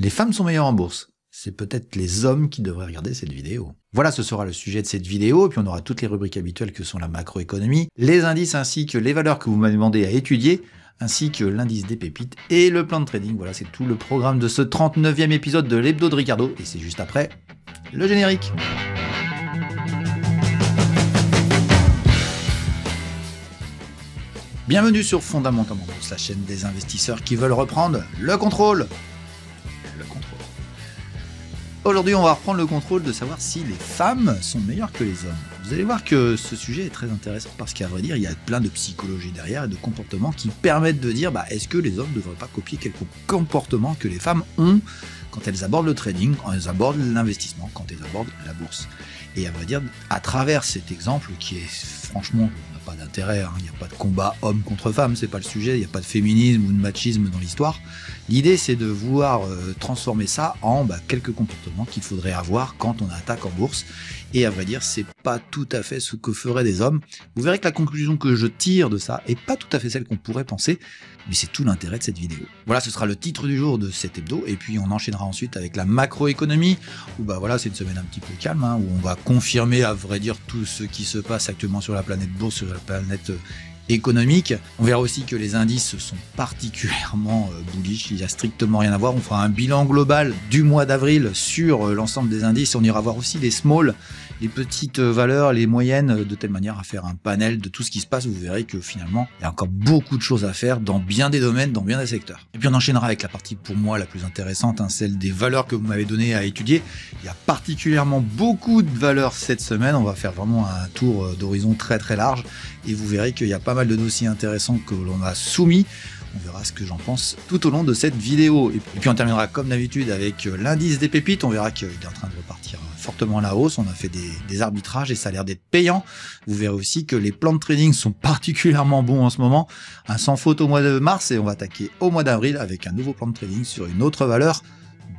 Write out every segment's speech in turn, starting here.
Les femmes sont meilleures en bourse. C'est peut-être les hommes qui devraient regarder cette vidéo. Voilà, ce sera le sujet de cette vidéo, puis on aura toutes les rubriques habituelles que sont la macroéconomie, les indices ainsi que les valeurs que vous m'avez demandé à étudier, ainsi que l'indice des pépites et le plan de trading. Voilà, c'est tout le programme de ce 39e épisode de l'hebdo de Ricardo, et c'est juste après le générique. Bienvenue sur Fondamentalement la chaîne des investisseurs qui veulent reprendre le contrôle Aujourd'hui, on va reprendre le contrôle de savoir si les femmes sont meilleures que les hommes. Vous allez voir que ce sujet est très intéressant parce qu'à vrai dire, il y a plein de psychologie derrière et de comportements qui permettent de dire bah, est-ce que les hommes ne devraient pas copier quelques comportements que les femmes ont quand elles abordent le trading, quand elles abordent l'investissement, quand elles abordent la bourse. Et à vrai dire, à travers cet exemple qui est franchement pas d'intérêt, hein. il n'y a pas de combat homme contre femme, c'est pas le sujet, il n'y a pas de féminisme ou de machisme dans l'histoire. L'idée, c'est de vouloir euh, transformer ça en bah, quelques comportements qu'il faudrait avoir quand on attaque en bourse et à vrai dire, c'est pas tout à fait ce que feraient des hommes. Vous verrez que la conclusion que je tire de ça est pas tout à fait celle qu'on pourrait penser, mais c'est tout l'intérêt de cette vidéo. Voilà, ce sera le titre du jour de cet hebdo, et puis on enchaînera ensuite avec la macroéconomie, où bah voilà, c'est une semaine un petit peu calme, hein, où on va confirmer à vrai dire tout ce qui se passe actuellement sur la planète bourse, sur la planète euh, économique. On verra aussi que les indices sont particulièrement euh, bullish, il n'y a strictement rien à voir. On fera un bilan global du mois d'avril sur euh, l'ensemble des indices. On ira voir aussi les smalls les petites euh, valeurs, les moyennes, euh, de telle manière à faire un panel de tout ce qui se passe. Vous verrez que finalement, il y a encore beaucoup de choses à faire dans bien des domaines, dans bien des secteurs. Et puis on enchaînera avec la partie pour moi la plus intéressante, hein, celle des valeurs que vous m'avez donné à étudier. Il y a particulièrement beaucoup de valeurs cette semaine. On va faire vraiment un tour euh, d'horizon très très large et vous verrez qu'il y a pas mal de dossiers intéressants que l'on a soumis. On verra ce que j'en pense tout au long de cette vidéo. Et puis on terminera comme d'habitude avec euh, l'indice des pépites. On verra qu'il est en train de repartir euh, fortement à la hausse. On a fait des, arbitrages et ça a l'air d'être payant. Vous verrez aussi que les plans de trading sont particulièrement bons en ce moment. Un sans faute au mois de mars et on va attaquer au mois d'avril avec un nouveau plan de trading sur une autre valeur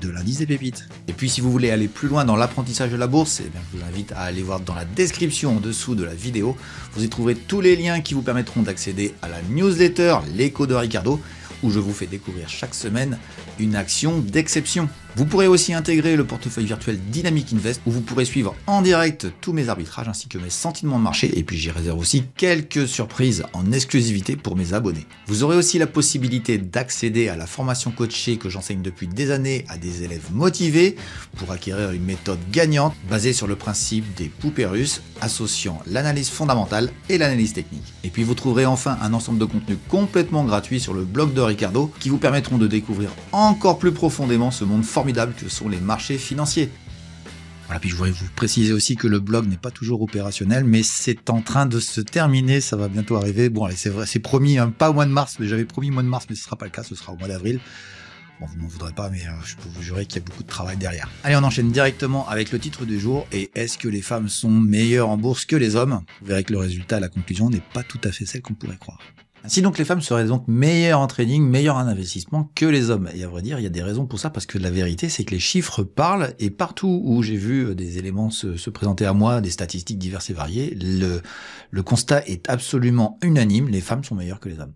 de l'indice des pépites. Et puis si vous voulez aller plus loin dans l'apprentissage de la bourse, eh je vous invite à aller voir dans la description en dessous de la vidéo. Vous y trouverez tous les liens qui vous permettront d'accéder à la newsletter L'écho de Ricardo, où je vous fais découvrir chaque semaine une action d'exception. Vous pourrez aussi intégrer le portefeuille virtuel Dynamic Invest où vous pourrez suivre en direct tous mes arbitrages ainsi que mes sentiments de marché et puis j'y réserve aussi quelques surprises en exclusivité pour mes abonnés. Vous aurez aussi la possibilité d'accéder à la formation coachée que j'enseigne depuis des années à des élèves motivés pour acquérir une méthode gagnante basée sur le principe des poupées russes associant l'analyse fondamentale et l'analyse technique. Et puis vous trouverez enfin un ensemble de contenus complètement gratuits sur le blog de Ricardo qui vous permettront de découvrir encore plus profondément ce monde formidable que sont les marchés financiers. Voilà, puis je voudrais vous préciser aussi que le blog n'est pas toujours opérationnel, mais c'est en train de se terminer, ça va bientôt arriver. Bon, allez, c'est vrai, c'est promis, hein. pas au mois de mars, mais j'avais promis au mois de mars, mais ce sera pas le cas, ce sera au mois d'avril. Bon, vous m'en voudrez pas, mais euh, je peux vous jurer qu'il y a beaucoup de travail derrière. Allez, on enchaîne directement avec le titre du jour. Et est-ce que les femmes sont meilleures en bourse que les hommes Vous verrez que le résultat, la conclusion n'est pas tout à fait celle qu'on pourrait croire. Ainsi donc, les femmes seraient donc meilleures en trading, meilleures en investissement que les hommes. Et à vrai dire, il y a des raisons pour ça, parce que la vérité, c'est que les chiffres parlent, et partout où j'ai vu euh, des éléments se, se, présenter à moi, des statistiques diverses et variées, le, le constat est absolument unanime, les femmes sont meilleures que les hommes.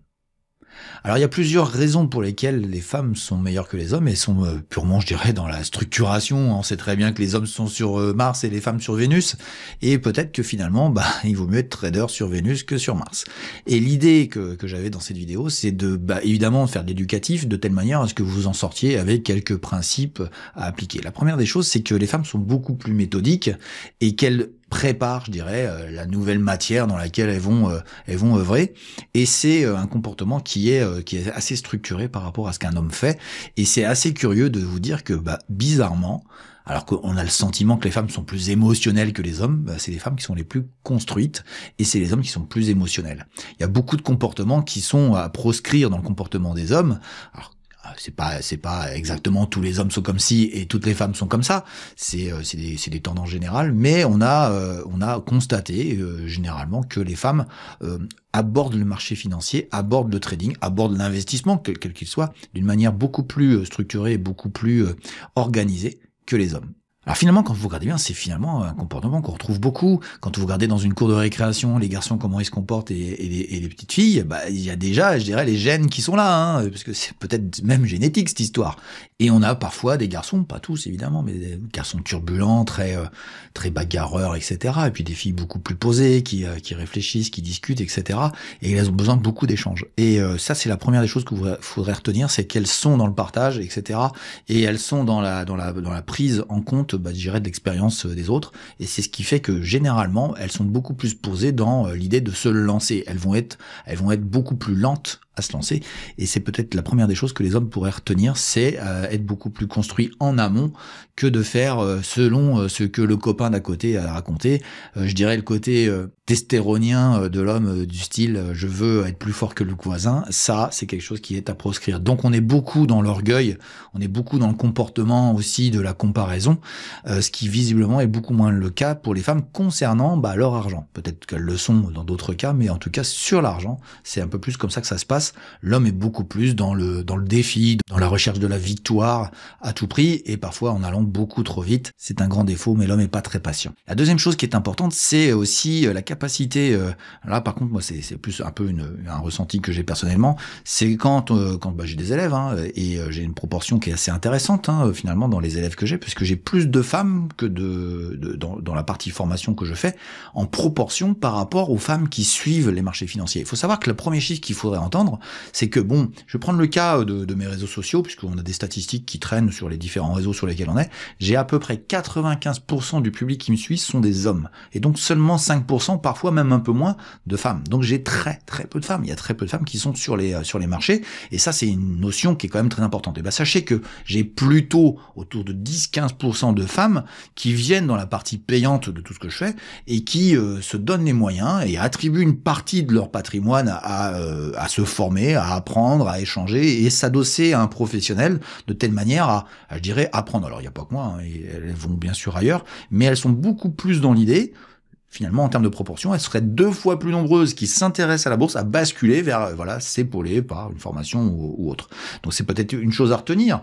Alors il y a plusieurs raisons pour lesquelles les femmes sont meilleures que les hommes et sont euh, purement, je dirais, dans la structuration. On sait très bien que les hommes sont sur euh, Mars et les femmes sur Vénus, et peut-être que finalement, bah, il vaut mieux être trader sur Vénus que sur Mars. Et l'idée que, j'avais dans cette vidéo, c'est de, bah, évidemment, faire de l'éducatif de telle manière à ce que vous vous en sortiez avec quelques principes à appliquer. La première des choses, c'est que les femmes sont beaucoup plus méthodiques et qu'elles prépare, je dirais, euh, la nouvelle matière dans laquelle elles vont, euh, elles vont œuvrer. Et c'est euh, un comportement qui est, qui est assez structuré par rapport à ce qu'un homme fait. Et c'est assez curieux de vous dire que, bah, bizarrement, alors qu'on a le sentiment que les femmes sont plus émotionnelles que les hommes, bah, c'est les femmes qui sont les plus construites et c'est les hommes qui sont plus émotionnels. Il y a beaucoup de comportements qui sont à proscrire dans le comportement des hommes. Alors, euh, c'est pas c'est pas exactement tous les hommes sont comme ci et toutes les femmes sont comme ça. C'est euh, c'est des, des tendances générales, mais on a euh, on a constaté généralement que les femmes abordent le marché financier, abordent le trading, abordent l'investissement quel qu'il soit d'une manière beaucoup plus structurée beaucoup plus organisée que les hommes. Alors finalement, quand vous regardez bien, c'est finalement un comportement qu'on retrouve beaucoup. Quand vous regardez dans une cour de récréation, les garçons, comment ils se comportent et, les, petites filles, bah, il y a déjà, je dirais, les gènes qui sont là, hein, parce que c'est peut-être même génétique cette histoire. Et on a parfois des garçons, pas tous évidemment, mais des garçons turbulents, très euh, très bagarreurs, etc. Et puis des filles beaucoup plus posées, qui, euh, qui réfléchissent, qui discutent, etc. Et elles ont besoin de beaucoup d'échanges. Et euh, ça, c'est la première des choses que vous faudrait retenir, c'est qu'elles sont dans le partage, etc. Et elles sont dans la dans la dans la prise en compte, bah, je dirais, de l'expérience des autres. Et c'est ce qui fait que généralement, elles sont beaucoup plus posées dans l'idée de se lancer. Elles vont être elles vont être beaucoup plus lentes se lancer. Et c'est peut-être la première des choses que les hommes pourraient retenir, c'est euh, être beaucoup plus construit en amont que de faire euh, selon euh, ce que le copain d'à côté a raconté. je dirais le côté testéronien de l'homme du style je veux être plus fort que le voisin, ça c'est quelque chose qui est à proscrire. Donc on est beaucoup dans l'orgueil, on est beaucoup dans le comportement aussi de la comparaison, ce qui visiblement est beaucoup moins le cas pour les femmes concernant bah, leur argent. Peut-être qu'elles le sont dans d'autres cas, mais en tout cas sur l'argent, c'est un peu plus comme ça que ça se passe l'homme est beaucoup plus dans le, dans le défi, dans la recherche de la victoire à tout prix, et parfois en allant beaucoup trop vite. C'est un grand défaut, mais l'homme n'est pas très patient. La deuxième chose qui est importante, c'est aussi euh, la capacité, euh, là par contre, moi c'est plus un peu une, un ressenti que j'ai personnellement, c'est quand, euh, quand bah, j'ai des élèves, hein, et j'ai une proportion qui est assez intéressante hein, finalement dans les élèves que j'ai, puisque j'ai plus de femmes que de, de dans, dans la partie formation que je fais, en proportion par rapport aux femmes qui suivent les marchés financiers. Il faut savoir que le premier chiffre qu'il faudrait entendre, c'est que, bon, je vais prendre le cas euh, de, de mes réseaux sociaux, puisqu'on a des statistiques qui traînent sur les différents réseaux sur lesquels on est, j'ai à peu près 95% du public qui me suit sont des hommes, et donc seulement 5%, parfois même un peu moins, de femmes. Donc j'ai très très peu de femmes, il y a très peu de femmes qui sont sur les, euh, sur les marchés, et ça c'est une notion qui est quand même très importante. Et bien sachez que j'ai plutôt autour de 10-15% de femmes qui viennent dans la partie payante de tout ce que je fais, et qui euh, se donnent les moyens et attribuent une partie de leur patrimoine à, à, à ce fonds à apprendre, à échanger et s'adosser à un professionnel de telle manière à, je dirais, apprendre. Alors il n'y a pas que moi, hein, elles vont bien sûr ailleurs, mais elles sont beaucoup plus dans l'idée. Finalement, en termes de proportion, elles seraient deux fois plus nombreuses qui s'intéressent à la bourse à basculer vers, euh, voilà, s'épauler par une formation ou, autre. Donc c'est peut-être une chose à retenir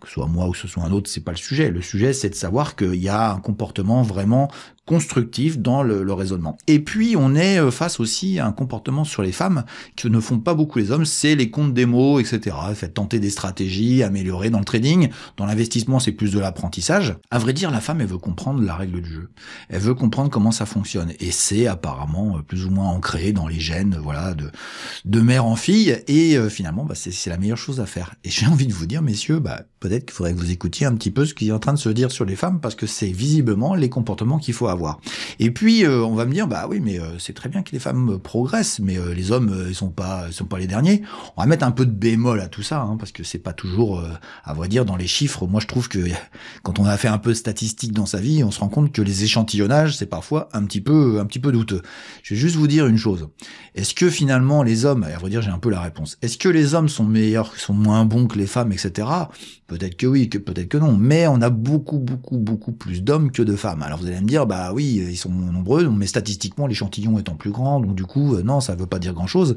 que ce soit moi ou ce soit un autre, c'est pas le sujet. Le sujet, c'est de savoir qu'il y a un comportement vraiment constructif dans le, raisonnement. Et puis, on est euh, face aussi à un comportement sur les femmes que ne font pas beaucoup les hommes, c'est les comptes des mots, etc. Faites tenter des stratégies, améliorer dans le trading. Dans l'investissement, c'est plus de l'apprentissage. À vrai dire, la femme, elle veut comprendre la règle du jeu. Elle veut comprendre comment ça fonctionne. Et c'est apparemment euh, plus ou moins ancré dans les gènes, voilà, de, de mère en fille. Et euh, finalement, bah, c'est la meilleure chose à faire. Et j'ai envie de vous dire, messieurs, bah, peut-être qu'il faudrait que vous écoutiez un petit peu ce qui est en train de se dire sur les femmes, parce que c'est visiblement les comportements qu'il faut avoir et puis, euh, on va me dire, bah oui, mais euh, c'est très bien que les femmes euh, progressent, mais les hommes, ils sont pas, sont pas les derniers. On va mettre un peu de bémol à tout ça, hein, parce que c'est pas toujours, à vrai dire, dans les chiffres. Moi, je trouve que quand on a fait un peu de statistiques dans sa vie, on se rend compte que les échantillonnages, c'est parfois un petit peu, un petit peu douteux. Je vais juste vous dire une chose. Est-ce que finalement les hommes, à vrai dire, j'ai un peu la réponse. Est-ce que les hommes sont meilleurs, sont moins bons que les femmes, etc. Peut-être que oui, que peut-être que non. Mais on a beaucoup, beaucoup, beaucoup plus d'hommes que de femmes. Alors vous allez me dire, bah bah oui, ils sont nombreux, mais statistiquement, l'échantillon étant plus grand, donc du coup, euh, non, ça ne veut pas dire grand-chose.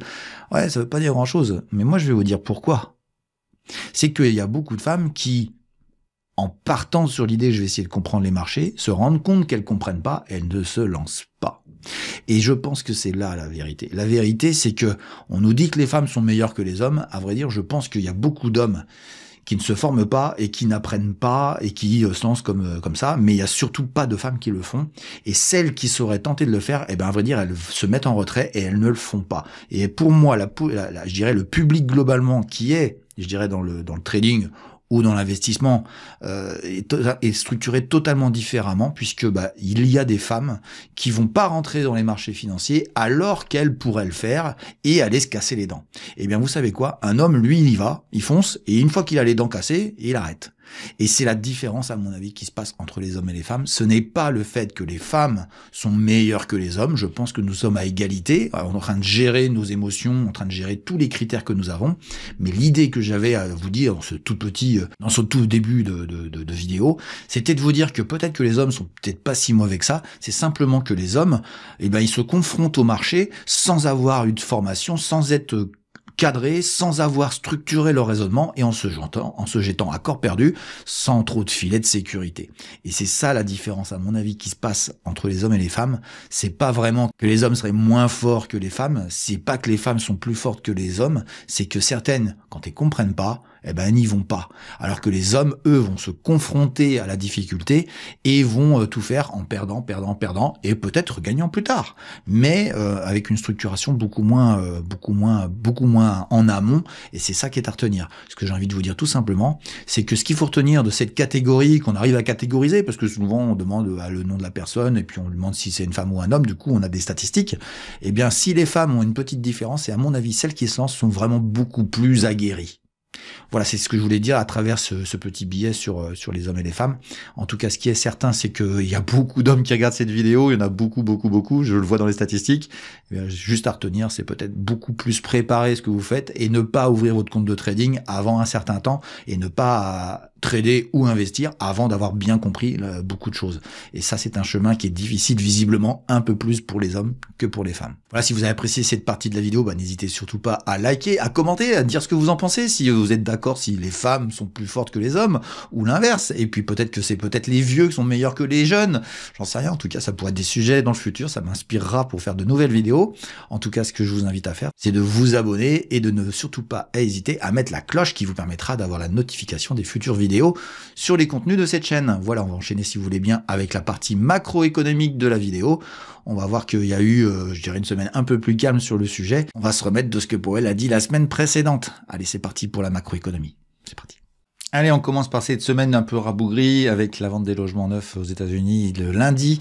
Ouais, ça veut pas dire grand-chose. Mais moi, je vais vous dire pourquoi. C'est qu'il y a beaucoup de femmes qui, en partant sur l'idée je vais essayer de comprendre les marchés, se rendent compte qu'elles comprennent pas, elles ne se lancent pas. Et je pense que c'est là la vérité. La vérité, c'est que on nous dit que les femmes sont meilleures que les hommes. À vrai dire, je pense qu'il y a beaucoup d'hommes qui ne se forment pas et qui n'apprennent pas et qui euh, se lancent comme euh, comme ça. Mais il y a surtout pas de femmes qui le font. Et celles qui sauraient tenter de le faire, eh ben à vrai dire, elles se mettent en retrait et elles ne le font pas. Et pour moi, je dirais le public globalement qui est, je dirais dans le dans le trading ou dans l'investissement euh, tota-, est, structuré totalement différemment puisque bah, il y a des femmes qui vont pas rentrer dans les marchés financiers alors qu'elles pourraient le faire et aller se casser les dents. Eh bien vous savez quoi Un homme, lui, il y va, il fonce et une fois qu'il a les dents cassées, il arrête. Et c'est la différence, à mon avis, qui se passe entre les hommes et les femmes. Ce n'est pas le fait que les femmes sont meilleures que les hommes. Je pense que nous sommes à égalité, euh, On est en train de gérer nos émotions, en train de gérer tous les critères que nous avons. Mais l'idée que j'avais à vous dire dans ce tout petit, euh, dans ce tout début de, vidéo, c'était de vous dire que peut-être que les hommes sont peut-être pas si mauvais que ça. C'est simplement que les hommes, eh ben, ils se confrontent au marché sans avoir eu de formation, sans être sans avoir structuré leur raisonnement et en se jetant, en se jetant à corps perdu, sans trop de filets de sécurité. Et c'est ça la différence, à mon avis, qui se passe entre les hommes et les femmes. C'est pas vraiment que les hommes seraient moins forts que les femmes, c'est pas que les femmes sont plus fortes que les hommes, c'est que certaines, quand elles comprennent pas, eh ben n'y vont pas. Alors que les hommes, eux, vont se confronter à la difficulté et vont euh, tout faire en perdant, perdant, perdant et peut-être gagnant plus tard, mais euh, avec une structuration beaucoup moins, euh, beaucoup moins, beaucoup moins en amont. Et c'est ça qui est à retenir. Ce que j'ai envie de vous dire tout simplement, c'est que ce qu'il faut retenir de cette catégorie qu'on arrive à catégoriser, parce que souvent on demande le nom de la personne et puis on demande si c'est une femme ou un homme. Du coup, on a des statistiques. Eh bien, si les femmes ont une petite différence, et à mon avis, celles qui se lancent sont vraiment beaucoup plus aguerries. Voilà, c'est ce que je voulais dire à travers ce, petit billet sur, euh, sur les hommes et les femmes. En tout cas, ce qui est certain, c'est qu'il euh, y a beaucoup d'hommes qui regardent cette vidéo. Il y en a beaucoup, beaucoup, beaucoup. Je le vois dans les statistiques. Eh juste à retenir, c'est peut-être beaucoup plus préparer ce que vous faites et ne pas ouvrir votre compte de trading avant un certain temps et ne pas trader ou investir avant d'avoir bien compris euh, beaucoup de choses. Et ça, c'est un chemin qui est difficile visiblement un peu plus pour les hommes que pour les femmes. Voilà, si vous avez apprécié cette partie de la vidéo, bah, n'hésitez surtout pas à liker, à commenter, à dire ce que vous en pensez, si vous êtes d'accord, si les femmes sont plus fortes que les hommes ou l'inverse. Et puis peut-être que c'est peut-être les vieux qui sont meilleurs que les jeunes. J'en sais rien. En tout cas, ça pourrait être des sujets dans le futur. Ça m'inspirera pour faire de nouvelles vidéos. En tout cas, ce que je vous invite à faire, c'est de vous abonner et de ne surtout pas hésiter à mettre la cloche qui vous permettra d'avoir la notification des futures vidéos sur les contenus de cette chaîne. Voilà, on va enchaîner si vous voulez bien avec la partie macroéconomique de la vidéo. On va voir qu'il y a eu, euh, je dirais, une semaine un peu plus calme sur le sujet. On va se remettre de ce que Powell a dit la semaine précédente. Allez, c'est parti pour la macroéconomie. C'est parti. Allez, on commence par cette semaine un peu rabougrie avec la vente des logements neufs aux États-Unis le lundi.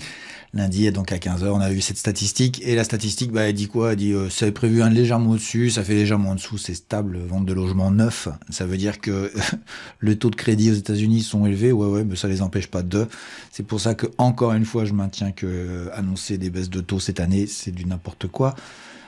Lundi, est donc à 15h, on a eu cette statistique. Et la statistique, bah, elle dit quoi Elle dit ça euh, c'est prévu un légèrement au-dessus, ça fait légèrement en dessous, c'est stable, vente de logements neufs. Ça veut dire que le taux de crédit aux États-Unis sont élevés, ouais, ouais, mais ça les empêche pas de. C'est pour ça que, encore une fois, je maintiens que euh, annoncer des baisses de taux cette année, c'est du n'importe quoi.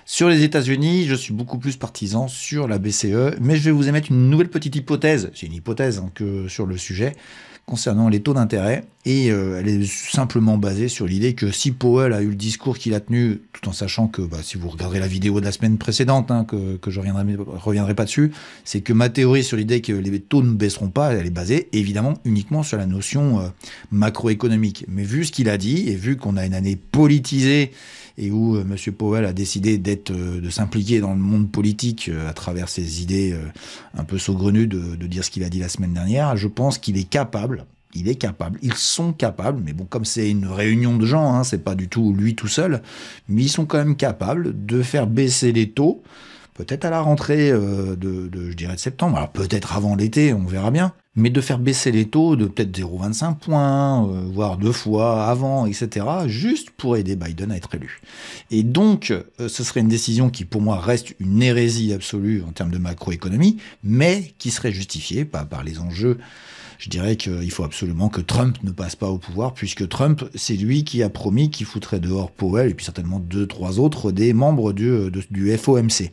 Sur les États-Unis, je suis beaucoup plus partisan sur la BCE, mais je vais vous émettre une nouvelle petite hypothèse, c'est une hypothèse hein, que sur le sujet, concernant les taux d'intérêt, et euh, elle est simplement basée sur l'idée que si Powell a eu le discours qu'il a tenu, tout en sachant que bah, si vous regardez la vidéo de la semaine précédente, hein, que, je ne reviendrai, pas dessus, c'est que ma théorie sur l'idée que les taux ne baisseront pas, elle est basée évidemment uniquement sur la notion euh, macroéconomique. Mais vu ce qu'il a dit, et vu qu'on a une année politisée, et où euh, M. Powell a décidé d'être, euh, de s'impliquer dans le monde politique euh, à travers ses idées un peu saugrenues de, dire ce qu'il a dit la semaine dernière, je pense qu'il est capable, il est capable, ils sont capables, mais bon, comme c'est une réunion de gens, hein, c'est pas du tout lui tout seul, mais ils sont quand même capables de faire baisser les taux, peut-être à la rentrée de, de, je dirais, de septembre, peut-être avant l'été, on verra bien, mais de faire baisser les taux de peut-être 0,25 points, euh, voire deux fois avant, etc., juste pour aider Biden à être élu. Et donc, euh, ce serait une décision qui, pour moi, reste une hérésie absolue en termes de macroéconomie, mais qui serait justifiée pas par les enjeux je dirais qu'il faut absolument que Trump ne passe pas au pouvoir, puisque Trump, c'est lui qui a promis qu'il foutrait dehors Powell et puis certainement deux, trois autres des membres du, euh, du FOMC.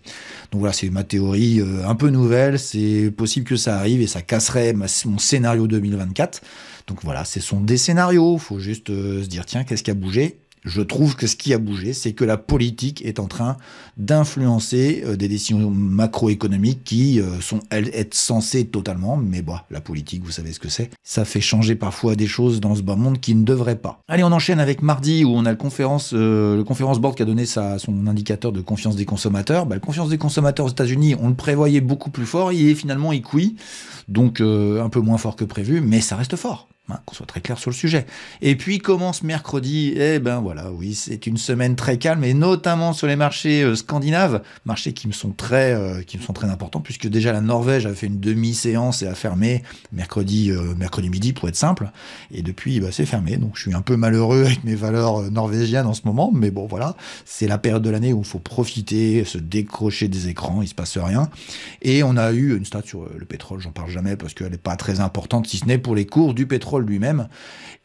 Donc voilà, c'est ma théorie euh, un peu nouvelle, c'est possible que ça arrive et ça casserait mon scénario 2024. Donc voilà, c'est sont des scénarios, faut juste euh, se dire, tiens, qu'est-ce qui a bougé je trouve que ce qui a bougé, c'est que la politique est en train d'influencer euh, des décisions macroéconomiques qui euh, sont, elles, censées totalement, mais bon, bah, la politique, vous savez ce que c'est. Ça fait changer parfois des choses dans ce bas monde qui ne devraient pas. Allez, on enchaîne avec mardi où on a le conférence, euh, le conférence board qui a donné son indicateur de confiance des consommateurs. Bah, la confiance des consommateurs aux États-Unis, on le prévoyait beaucoup plus fort, il est finalement écoui, donc un peu moins fort que prévu, mais ça reste fort. Hein, qu'on soit très clair sur le sujet. Et puis commence mercredi, eh ben voilà, oui, c'est une semaine très calme, et notamment sur les marchés euh, scandinaves, marchés qui me sont très, euh, qui me sont très importants, puisque déjà la Norvège a fait une demi-séance et a fermé mercredi, euh, mercredi midi pour être simple, et depuis bah, c'est fermé, donc je suis un peu malheureux avec mes valeurs norvégiennes en ce moment, mais bon voilà, c'est la période de l'année où il faut profiter, se décrocher des écrans, il se passe rien, et on a eu une stat sur le pétrole, j'en parle jamais parce qu'elle n'est pas très importante, si ce n'est pour les cours du pétrole lui-même.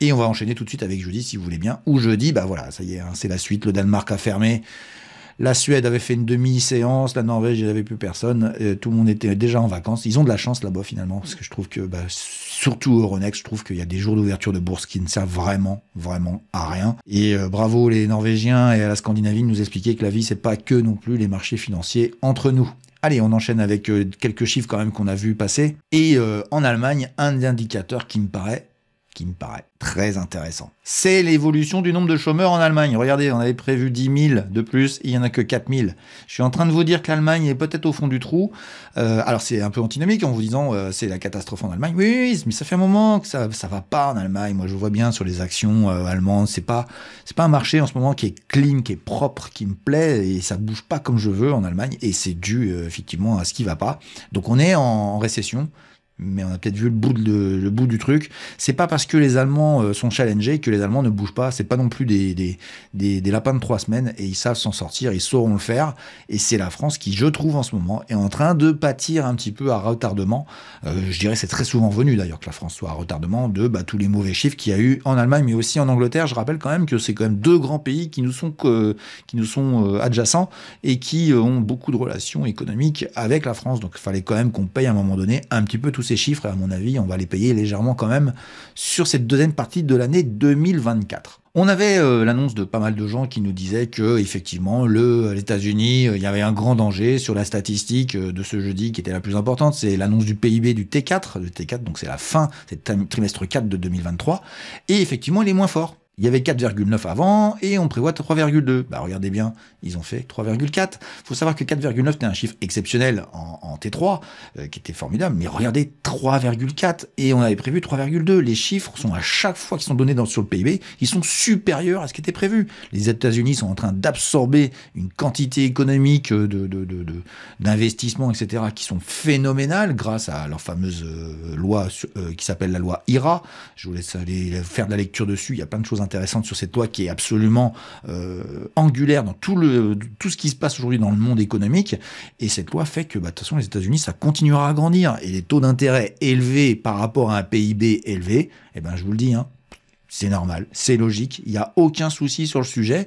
Et on va enchaîner tout de suite avec jeudi, si vous voulez bien. Ou jeudi, bah voilà, ça y est, hein, c'est la suite. Le Danemark a fermé. La Suède avait fait une demi-séance, la Norvège, il n'y avait plus personne, euh, tout le monde était déjà en vacances. Ils ont de la chance là-bas finalement, parce que je trouve que, bah, surtout Euronext, je trouve qu'il y a des jours d'ouverture de bourse qui ne servent vraiment, vraiment à rien. Et euh, bravo les Norvégiens et à la Scandinavie de nous expliquer que la vie, c'est pas que non plus les marchés financiers entre nous. Allez, on enchaîne avec euh, quelques chiffres quand même qu'on a vu passer. Et en Allemagne, un indicateur qui me paraît qui me paraît très intéressant. C'est l'évolution du nombre de chômeurs en Allemagne. Regardez, on avait prévu 10 000 de plus, il n'y en a que 4 000. Je suis en train de vous dire que l'Allemagne est peut-être au fond du trou. Euh, alors c'est un peu antinomique en vous disant euh, c'est la catastrophe en Allemagne. Oui, oui, mais ça fait un moment que ça ne va pas en Allemagne. Moi je vois bien sur les actions euh, allemandes, c'est pas c'est pas un marché en ce moment qui est clean, qui est propre, qui me plaît et ça bouge pas comme je veux en Allemagne et c'est dû effectivement à ce qui va pas. Donc on est en récession mais on a peut-être vu le bout, le bout du truc. C'est pas parce que les Allemands euh, sont challengés que les Allemands ne bougent pas. C'est pas non plus des, des, lapins de trois semaines et ils savent s'en sortir, ils sauront le faire. Et c'est la France qui, je trouve en ce moment, est en train de pâtir un petit peu à retardement. Euh, je dirais c'est très souvent venu d'ailleurs que la France soit à retardement de bah, tous les mauvais chiffres qu'il y a eu en Allemagne, mais aussi en Angleterre. Je rappelle quand même que c'est quand même deux grands pays qui nous sont, qui nous sont euh, adjacents et qui ont beaucoup de relations économiques avec la France. Donc il fallait quand même qu'on paye à un moment donné un petit peu tout ces chiffres, et à mon avis, on va les payer légèrement quand même sur cette deuxième partie de l'année 2024. On avait euh, l'annonce de pas mal de gens qui nous disaient que effectivement, le, les États-Unis, euh, il y avait un grand danger sur la statistique euh, de ce jeudi qui était la plus importante, c'est l'annonce du PIB du T4, le T4 donc c'est la fin, c'est trimestre 4 de 2023, et effectivement il est moins fort. Il y avait 4,9 avant et on prévoit 3,2. Bah regardez bien, ils ont fait 3,4. Il Faut savoir que 4,9 était un chiffre exceptionnel en, T3, euh, qui était formidable, mais regardez 3,4 et on avait prévu 3,2. Les chiffres sont à chaque fois qu'ils sont donnés dans, sur le PIB, ils sont supérieurs à ce qui était prévu. Les États-Unis sont en train d'absorber une quantité économique d'investissements, de, de, etc., qui sont phénoménales grâce à leur fameuse euh, loi euh, qui s'appelle la loi IRA. Je vous laisse aller faire de la lecture dessus, il y a plein de choses intéressante sur cette loi qui est absolument euh, angulaire dans tout, le, tout ce qui se passe aujourd'hui dans le monde économique. Et cette loi fait que, bah, de toute façon, les États-Unis, ça continuera à grandir. Et les taux d'intérêt élevés par rapport à un PIB élevé, et eh ben, je vous le dis, hein, c'est normal, c'est logique, il n'y a aucun souci sur le sujet.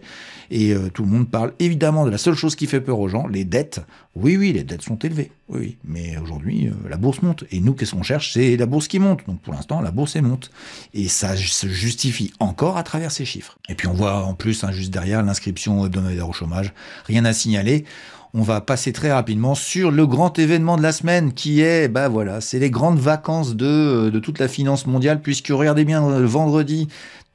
Et euh, tout le monde parle évidemment de la seule chose qui fait peur aux gens, les dettes. Oui, oui, les dettes sont élevées. Oui, mais aujourd'hui, euh, la bourse monte. Et nous, qu'est-ce qu'on cherche C'est la bourse qui monte. Donc pour l'instant, la bourse, elle monte. Et ça se justifie encore à travers ces chiffres. Et puis on voit en plus, hein, juste derrière, l'inscription hebdomadaire au chômage. Rien à signaler on va passer très rapidement sur le grand événement de la semaine qui est, bah voilà, c'est les grandes vacances de, euh, de toute la finance mondiale, puisque regardez bien, le euh, vendredi,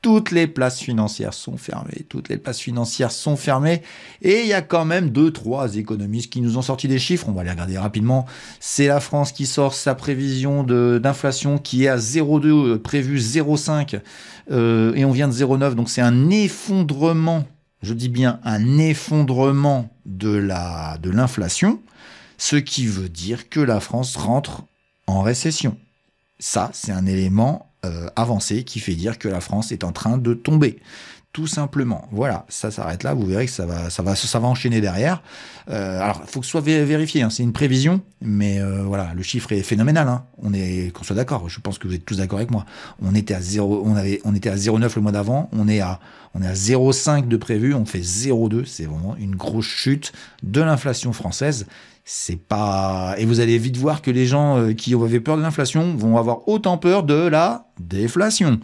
toutes les places financières sont fermées, toutes les places financières sont fermées, et il y a quand même deux, trois économistes qui nous ont sorti des chiffres, on va les regarder rapidement. C'est la France qui sort sa prévision d'inflation qui est à 0,2, euh, prévue 0,5, euh, et on vient de 0,9, donc c'est un effondrement, je dis bien un effondrement de l'inflation, de ce qui veut dire que la France rentre en récession. Ça, c'est un élément euh, avancé qui fait dire que la France est en train de tomber tout simplement. Voilà, ça s'arrête là. Vous verrez que ça va, ça va, ça va enchaîner derrière. Euh, alors, il faut que ce soit vérifié. Hein, c'est une prévision, mais euh, voilà, le chiffre est phénoménal. Hein. On est, qu'on soit d'accord. Je pense que vous êtes tous d'accord avec moi. On était à 0, on avait, on était à 0,9 le mois d'avant. On est à, on est à 0,5 de prévu. On fait 0,2. C'est vraiment une grosse chute de l'inflation française. C'est pas, et vous allez vite voir que les gens euh, qui avaient peur de l'inflation vont avoir autant peur de la déflation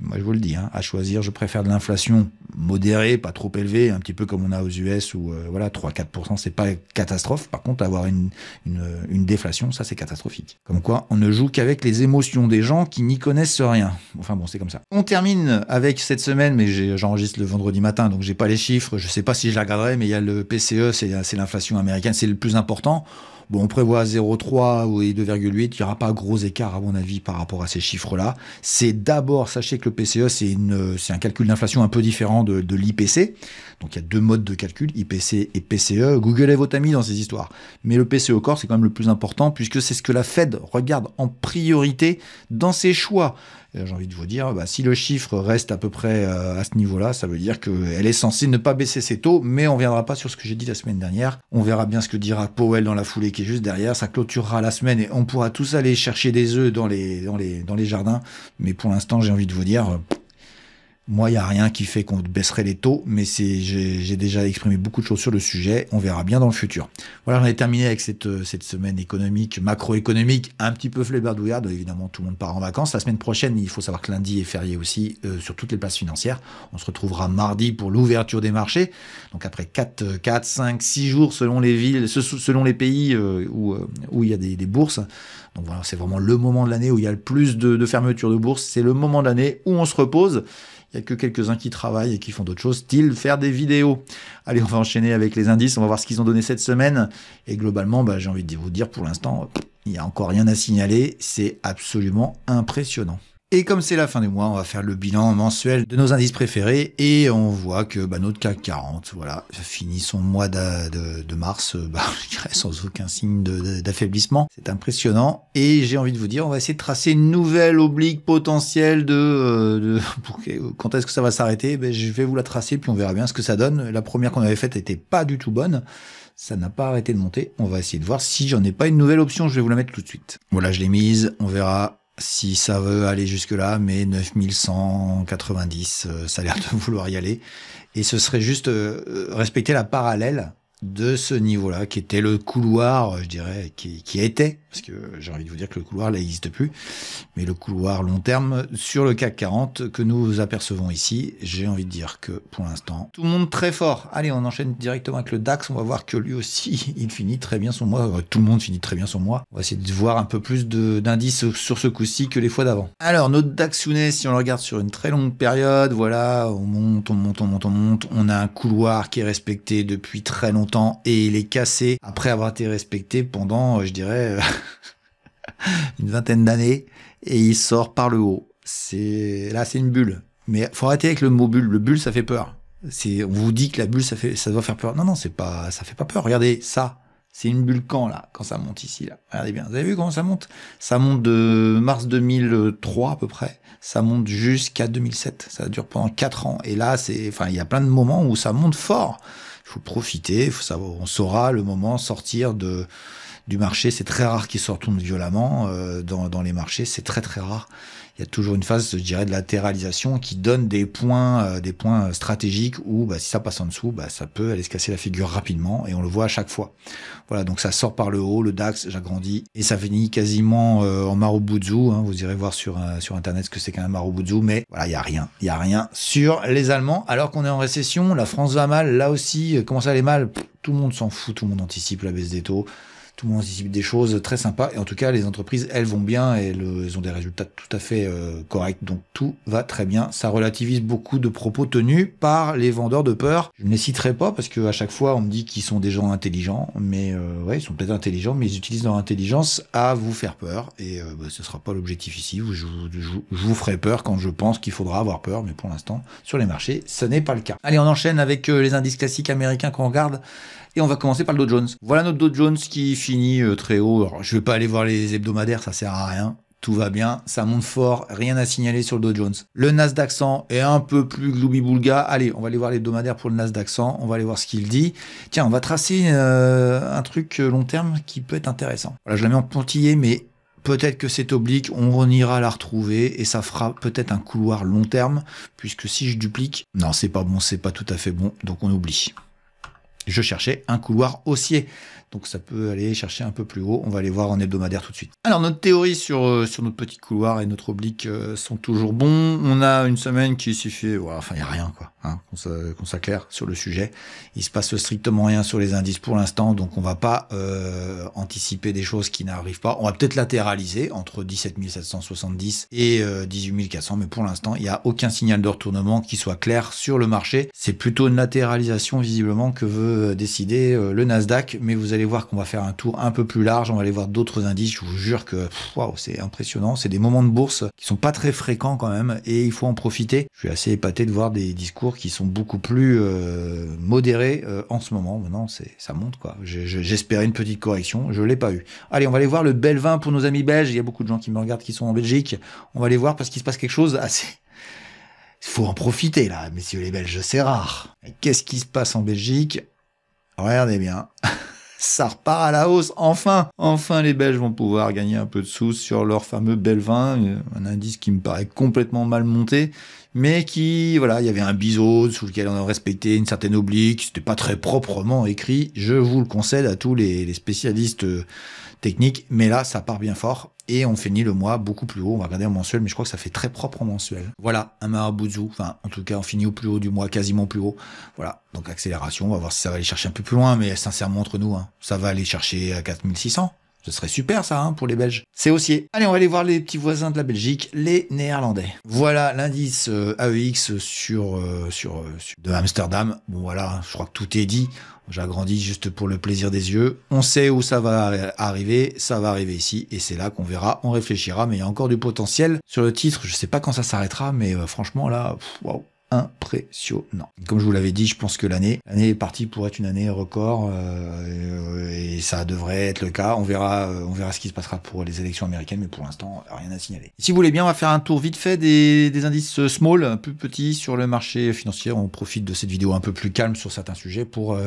moi je vous le dis, hein, à choisir, je préfère de l'inflation modérée, pas trop élevée, un petit peu comme on a aux US où euh, voilà 3-4%, c'est pas catastrophe. Par contre, avoir une, une, déflation, ça c'est catastrophique. Comme quoi, on ne joue qu'avec les émotions des gens qui n'y connaissent rien. Enfin bon, c'est comme ça. On termine avec cette semaine, mais j'enregistre le vendredi matin, donc j'ai pas les chiffres, je sais pas si je la regarderai, mais il y a le PCE, e, c'est l'inflation américaine, c'est le plus important. Bon, on prévoit 0,3 ou 2,8. Il n'y aura pas gros écart, à mon avis, par rapport à ces chiffres-là. C'est d'abord, sachez que le PCE, e, c'est un calcul d'inflation un peu différent de, l'IPC. Donc il y a deux modes de calcul, IPC et PCE. est votre ami dans ces histoires. Mais le PCE corps, c'est quand même le plus important puisque c'est ce que la Fed regarde en priorité dans ses choix j'ai envie de vous dire, bah, si le chiffre reste à peu près euh, à ce niveau-là, ça veut dire qu'elle est censée ne pas baisser ses taux, mais on ne viendra pas sur ce que j'ai dit la semaine dernière. On verra bien ce que dira Powell dans la foulée qui est juste derrière. Ça clôturera la semaine et on pourra tous aller chercher des œufs dans les, dans les, dans les jardins. Mais pour l'instant, j'ai envie de vous dire, moi, il n'y a rien qui fait qu'on baisserait les taux, mais j'ai déjà exprimé beaucoup de choses sur le sujet. On verra bien dans le futur. Voilà, on ai terminé avec cette, euh, cette semaine économique, macroéconomique, un petit peu flébardouillarde. Évidemment, tout le monde part en vacances. La semaine prochaine, il faut savoir que lundi est férié aussi euh, sur toutes les places financières. On se retrouvera mardi pour l'ouverture des marchés. Donc après 4, 4, 5, 6 jours selon les villes, selon les pays euh, où, où il y a des, des bourses. Donc voilà, c'est vraiment le moment de l'année où il y a le plus de, de fermetures de bourses. C'est le moment de l'année où on se repose. Il n'y a que quelques-uns qui travaillent et qui font d'autres choses, style faire des vidéos. Allez, on va enchaîner avec les indices, on va voir ce qu'ils ont donné cette semaine. Et globalement, bah, j'ai envie de vous dire, pour l'instant, il n'y a encore rien à signaler. C'est absolument impressionnant. Et comme c'est la fin du mois, on va faire le bilan mensuel de nos indices préférés et on voit que bah, notre CAC 40 voilà, finit son mois de, mars euh, bah, je sans aucun signe d'affaiblissement. C'est impressionnant et j'ai envie de vous dire, on va essayer de tracer une nouvelle oblique potentielle de, euh, quand est-ce que ça va s'arrêter. Eh ben, je vais vous la tracer puis on verra bien ce que ça donne. La première qu'on avait faite n'était pas du tout bonne ça n'a pas arrêté de monter. On va essayer de voir si j'en ai pas une nouvelle option. Je vais vous la mettre tout de suite. Voilà, je l'ai mise. On verra si ça veut aller jusque-là, mais 9190, euh, ça a l'air de vouloir y aller. Et ce serait juste euh, respecter la parallèle de ce niveau-là, qui était le couloir, euh, je dirais, qui, qui était parce que j'ai envie de vous dire que le couloir, là, n'existe plus. Mais le couloir long terme sur le CAC 40 que nous apercevons ici, j'ai envie de dire que pour l'instant, tout le monde très fort. Allez, on enchaîne directement avec le DAX. On va voir que lui aussi, il finit très bien son mois. Euh, tout le monde finit très bien son mois. On va essayer de voir un peu plus d'indices sur ce coup-ci que les fois d'avant. Alors, notre DAX si on le regarde sur une très longue période, voilà, on monte, on monte, on monte, on monte. On a un couloir qui est respecté depuis très longtemps et il est cassé après avoir été respecté pendant, euh, je dirais, euh, une vingtaine d'années, et il sort par le haut. C'est Là, c'est une bulle. Mais faut arrêter avec le mot bulle. Le bulle, ça fait peur. C'est, on vous dit que la bulle, ça fait, ça doit faire peur. Non, non, c'est pas, ça fait pas peur. Regardez, ça, c'est une bulle quand, là, quand ça monte ici, là. Regardez bien. Vous avez vu comment ça monte? Ça monte de mars 2003, à peu près. Ça monte jusqu'à 2007. Ça dure pendant quatre ans. Et là, c'est, enfin, il y a plein de moments où ça monte fort. Il faut profiter. Faut savoir, on saura le moment sortir de, du marché. C'est très rare qu'ils se retournent violemment euh, dans, les marchés. C'est très très rare. Il y a toujours une phase, je dirais, de latéralisation qui donne des points, euh, des points stratégiques où bah, si ça passe en dessous, bah, ça peut aller se casser la figure rapidement et on le voit à chaque fois. Voilà, donc ça sort par le haut, le DAX, j'agrandis et ça finit quasiment euh, en marobutsu. Hein. vous irez voir sur, sur internet ce que c'est qu'un marobutsu, mais voilà, il y a rien, il y a rien sur les Allemands. Alors qu'on est en récession, la France va mal, là aussi, comment ça allait mal Tout le monde s'en fout, tout le monde anticipe la baisse des taux tout le monde anticipe des choses très sympas. Et en tout cas, les entreprises, elles vont bien et elles ont des résultats tout à fait euh, corrects. Donc tout va très bien. Ça relativise beaucoup de propos tenus par les vendeurs de peur. Je ne les citerai pas parce que chaque fois, on me dit qu'ils sont des gens intelligents. Mais euh, ouais, ils sont peut-être intelligents, mais ils utilisent leur intelligence à vous faire peur. Et ce euh, ne bah, ce sera pas l'objectif ici. je vous ferai peur quand je pense qu'il faudra avoir peur. Mais pour l'instant, sur les marchés, ce n'est pas le cas. Allez, on enchaîne avec euh, les indices classiques américains qu'on regarde. Et on va commencer par le Dow Jones. Voilà notre Dow Jones qui finit euh, très haut. Alors, je vais pas aller voir les hebdomadaires, ça sert à rien. Tout va bien, ça monte fort, rien à signaler sur le Dow Jones. Le Nasdaq 100 est un peu plus gloomy boulga Allez, on va aller voir l'hebdomadaire pour le Nasdaq 100, on va aller voir ce qu'il dit. Tiens, on va tracer euh, un truc euh, long terme qui peut être intéressant. Voilà, je la mets en pontillé, mais peut-être que c'est oblique, on ira la retrouver et ça fera peut-être un couloir long terme, puisque si je duplique, non, c'est pas bon, c'est pas tout à fait bon, donc on oublie je cherchais un couloir haussier. Donc ça peut aller chercher un peu plus haut. On va aller voir en hebdomadaire tout de suite. Alors notre théorie sur, euh, sur notre petit couloir et notre oblique euh, sont toujours bons. On a une semaine qui suffit. Voilà, enfin il n'y a rien quoi. Hein, qu'on s'acclaire sur le sujet. Il se passe strictement rien sur les indices pour l'instant, donc on va pas euh, anticiper des choses qui n'arrivent pas. On va peut-être latéraliser entre 17 770 et 18400. 18 400, mais pour l'instant, il n'y a aucun signal de retournement qui soit clair sur le marché. C'est plutôt une latéralisation visiblement que veut décider euh, le Nasdaq, mais vous allez voir qu'on va faire un tour un peu plus large, on va aller voir d'autres indices. Je vous jure que c'est impressionnant, c'est des moments de bourse qui sont pas très fréquents quand même, et il faut en profiter. Je suis assez épaté de voir des discours qui sont beaucoup plus euh, modérés euh, en ce moment. Maintenant, c'est ça monte quoi. J'espérais une petite correction, je l'ai pas eu. Allez, on va aller voir le Belvin pour nos amis belges. Il y a beaucoup de gens qui me regardent qui sont en Belgique. On va aller voir parce qu'il se passe quelque chose assez. Il faut en profiter là, messieurs les Belges, c'est rare. Qu'est-ce qui se passe en Belgique Regardez bien. ça repart à la hausse. Enfin, enfin, les Belges vont pouvoir gagner un peu de sous sur leur fameux Belvin, euh, un indice qui me paraît complètement mal monté mais qui, voilà, il y avait un biseau sous lequel on respectait une certaine oblique, c'était pas très proprement écrit, je vous le concède à tous les, spécialistes euh, techniques, mais là, ça part bien fort, et on finit le mois beaucoup plus haut. On va regarder en mensuel, mais je crois que ça fait très propre en mensuel. Voilà, un marabouzou, Enfin, en tout cas, on finit au plus haut du mois, quasiment plus haut. Voilà, donc accélération. On va voir si ça va aller chercher un peu plus loin, mais sincèrement, entre nous, hein, ça va aller chercher à 4600. Ce serait super ça hein, pour les Belges. C'est haussier. Allez, on va aller voir les petits voisins de la Belgique, les Néerlandais. Voilà l'indice euh, AEX sur, euh, euh, sur, de Amsterdam. Bon voilà, hein, je crois que tout est dit. J'agrandis juste pour le plaisir des yeux. On sait où ça va arriver, ça va arriver ici, et c'est là qu'on verra, on réfléchira, mais il y a encore du potentiel sur le titre. Je ne sais pas quand ça s'arrêtera, mais franchement là, waouh impressionnant. Comme je vous l'avais dit, je pense que l'année l'année est partie pour être une année record euh, euh, et ça devrait être le cas. On verra euh, on verra ce qui se passera pour les élections américaines, mais pour l'instant rien à signaler. si vous voulez bien, on va faire un tour vite fait des, indices small, plus petits sur le marché financier. On profite de cette vidéo un peu plus calme sur certains sujets pour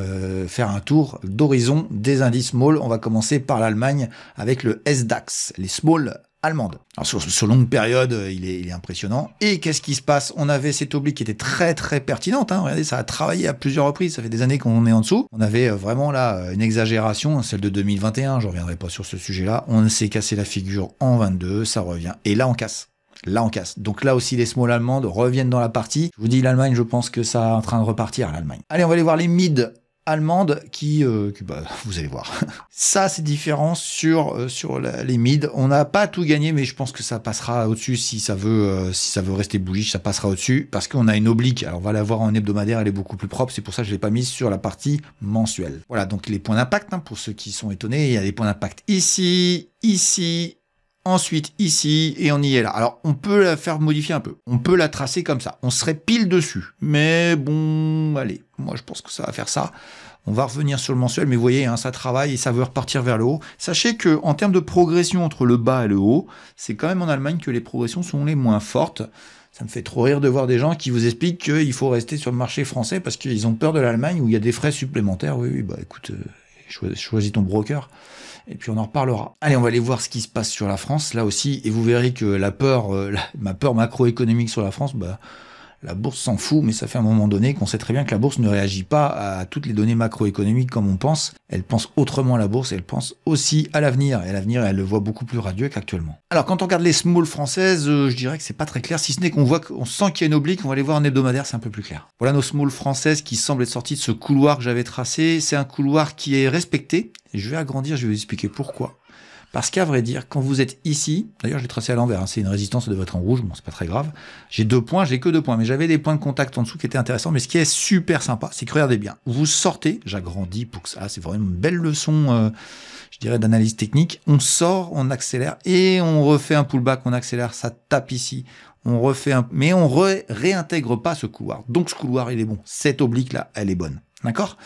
faire un tour d'horizon des indices small. On va commencer par l'Allemagne avec le SDAX, les small allemande. Alors sur ce longue période, euh, il est, impressionnant. Et qu'est-ce qui se passe On avait cette oblique qui était très très pertinente. Hein. Regardez, ça a travaillé à plusieurs reprises. Ça fait des années qu'on est en dessous. On avait euh, vraiment là euh, une exagération, celle de 2021. Je reviendrai pas sur ce sujet-là. On s'est cassé la figure en 22, ça revient. Et là, on casse. Là, on casse. Donc là aussi, les small allemandes reviennent dans la partie. Je vous dis, l'Allemagne, je pense que ça est en train de repartir, l'Allemagne. Allez, on va aller voir les mid allemande qui, euh, bah, vous allez voir. ça, c'est différent sur, euh, sur les mid On n'a pas tout gagné, mais je pense que ça passera au-dessus si ça veut, euh, si ça veut rester bougie ça passera au-dessus parce qu'on a une oblique. Alors, on va la voir en hebdomadaire, elle est beaucoup plus propre. C'est pour ça que je l'ai pas mise sur la partie mensuelle. Voilà. Donc, les points d'impact, hein, pour ceux qui sont étonnés, il y a des points d'impact ici, ici, ensuite ici, et on y est là. Alors, on peut la faire modifier un peu. On peut la tracer comme ça. On serait pile dessus. Mais bon, allez, moi je pense que ça va faire ça. On va revenir sur le mensuel, mais vous voyez, hein, ça travaille et ça veut repartir vers le haut. Sachez que en termes de progression entre le bas et le haut, c'est quand même en Allemagne que les progressions sont les moins fortes. Ça me fait trop rire de voir des gens qui vous expliquent qu'il faut rester sur le marché français parce qu'ils ont peur de l'Allemagne où il y a des frais supplémentaires. Oui, oui, bah écoute, euh, choisis ton broker et puis on en reparlera. Allez, on va aller voir ce qui se passe sur la France, là aussi, et vous verrez que la peur, euh, ma peur macroéconomique sur la France, bah, la bourse s'en fout, mais ça fait un moment donné qu'on sait très bien que la bourse ne réagit pas à toutes les données macroéconomiques comme on pense. Elle pense autrement à la bourse, elle pense aussi à l'avenir. Et l'avenir, elle le voit beaucoup plus radieux qu'actuellement. Alors quand on regarde les small françaises, euh, je dirais que c'est pas très clair, si ce n'est qu'on voit qu'on sent qu'il y a une oblique, on va aller voir en hebdomadaire, c'est un peu plus clair. Voilà nos small françaises qui semblent être sorties de ce couloir que j'avais tracé. C'est un couloir qui est respecté. je vais agrandir, je vais vous expliquer pourquoi. Parce qu'à vrai dire, quand vous êtes ici, d'ailleurs, je l'ai tracé à l'envers, hein, c'est une résistance, ça votre être en rouge, bon, c'est pas très grave. J'ai deux points, j'ai que deux points, mais j'avais des points de contact en dessous qui étaient intéressants. Mais ce qui est super sympa, c'est que regardez bien, vous sortez, j'agrandis pour que ça, c'est vraiment une belle leçon, euh, je dirais, d'analyse technique. On sort, on accélère et on refait un pullback, on accélère, ça tape ici on refait un, mais on réintègre pas ce couloir. Donc ce couloir, il est bon. Cette oblique là, elle est bonne. D'accord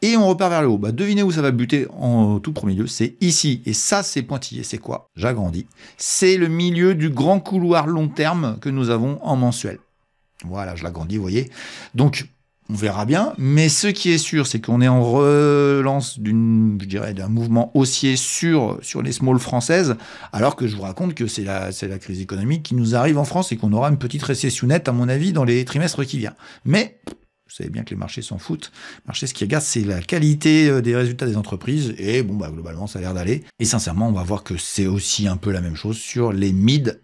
Et on repart vers le haut. Bah, devinez où ça va buter en tout premier lieu, c'est ici. Et ça, c'est pointillé. C'est quoi J'agrandis. C'est le milieu du grand couloir long terme que nous avons en mensuel. Voilà, je l'agrandis, vous voyez. Donc, on verra bien. Mais ce qui est sûr, c'est qu'on est en relance d'une, je dirais, d'un mouvement haussier sur, sur les small françaises, alors que je vous raconte que c'est la, c'est la crise économique qui nous arrive en France et qu'on aura une petite récessionnette, à mon avis, dans les trimestres qui viennent. Mais, vous savez bien que les marchés s'en foutent. Marché marchés, ce qui regarde, c'est la qualité euh, des résultats des entreprises. Et bon, bah, globalement, ça a l'air d'aller. Et sincèrement, on va voir que c'est aussi un peu la même chose sur les mid,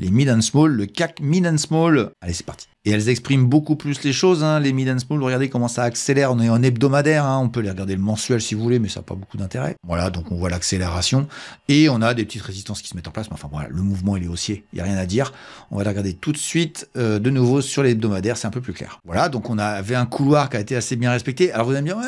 les mid and small, le CAC mid and small. Allez, c'est parti. Et elles expriment beaucoup plus les choses. Hein. Les mid and small, regardez comment ça accélère. On est en hebdomadaire. Hein. On peut les regarder le mensuel si vous voulez, mais ça n'a pas beaucoup d'intérêt. Voilà, donc on voit l'accélération. Et on a des petites résistances qui se mettent en place. Mais enfin voilà, le mouvement, il est haussier. Il n'y a rien à dire. On va les regarder tout de suite euh, de nouveau sur les hebdomadaires. C'est un peu plus clair. Voilà, donc on avait un couloir qui a été assez bien respecté. Alors vous allez me dire,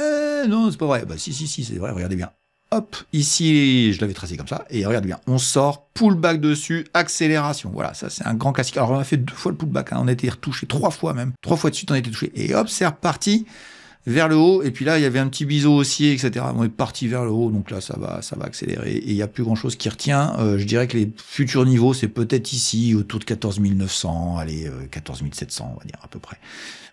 non, c'est pas vrai. Bah si, si, si, c'est vrai. Regardez bien hop, ici, je l'avais tracé comme ça, et regarde bien, on sort, pullback dessus, accélération. Voilà, ça c'est un grand classique. Alors on a fait deux fois le pullback, hein. on a été retouché trois fois même, trois fois de suite on a été touché, et hop, c'est reparti vers le haut. Et puis là, il y avait un petit biseau haussier, etc. On est parti vers le haut, donc là, ça va, ça va accélérer. Et il n'y a plus grand-chose qui retient. Euh, je dirais que les futurs niveaux, c'est peut-être ici, autour de 14 900, allez, 14 euh, 700, on va dire à peu près.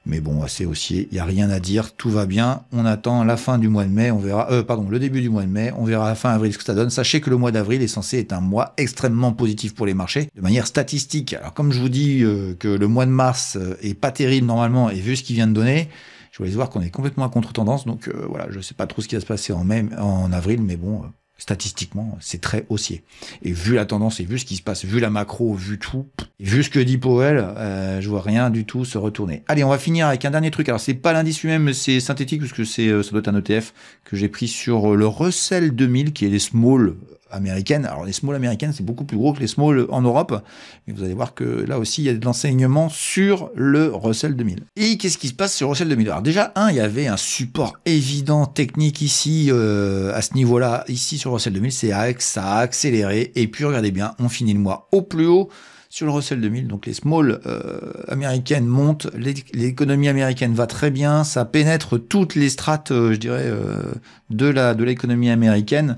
Mais bon, assez haussier, il n'y a rien à dire, tout va bien. On attend la fin du mois de mai, on verra, euh, pardon, le début du mois de mai, on verra la fin avril ce que ça donne. Sachez que le mois d'avril est censé être un mois extrêmement positif pour les marchés, de manière statistique. Alors comme je vous dis que le mois de mars est pas terrible normalement, et vu ce qu'il vient de donner, je voulais voir qu'on est complètement à contre-tendance. Donc euh, voilà, je ne sais pas trop ce qui va se passer en, en avril, mais bon, euh, statistiquement, c'est très haussier. Et vu la tendance et vu ce qui se passe, vu la macro, vu tout, vu ce que dit Powell, euh, je vois rien du tout se retourner. Allez, on va finir avec un dernier truc. Alors c'est pas l'indice lui-même, c'est synthétique puisque c'est ça doit être un ETF que j'ai pris sur le Russell 2000 qui est les small Américaine. Alors les small américaines, c'est beaucoup plus gros que les small en Europe. Mais vous allez voir que là aussi, il y a de l'enseignement sur le Russell 2000. Et qu'est-ce qui se passe sur Russell 2000 Alors déjà, un, il y avait un support évident technique ici, euh, à ce niveau-là, ici sur Russell 2000, c'est ça a accéléré. Et puis regardez bien, on finit le mois au plus haut sur le Russell 2000. Donc les small euh, américaines montent, l'économie américaine va très bien, ça pénètre toutes les strates, euh, je dirais, euh, de la de l'économie américaine.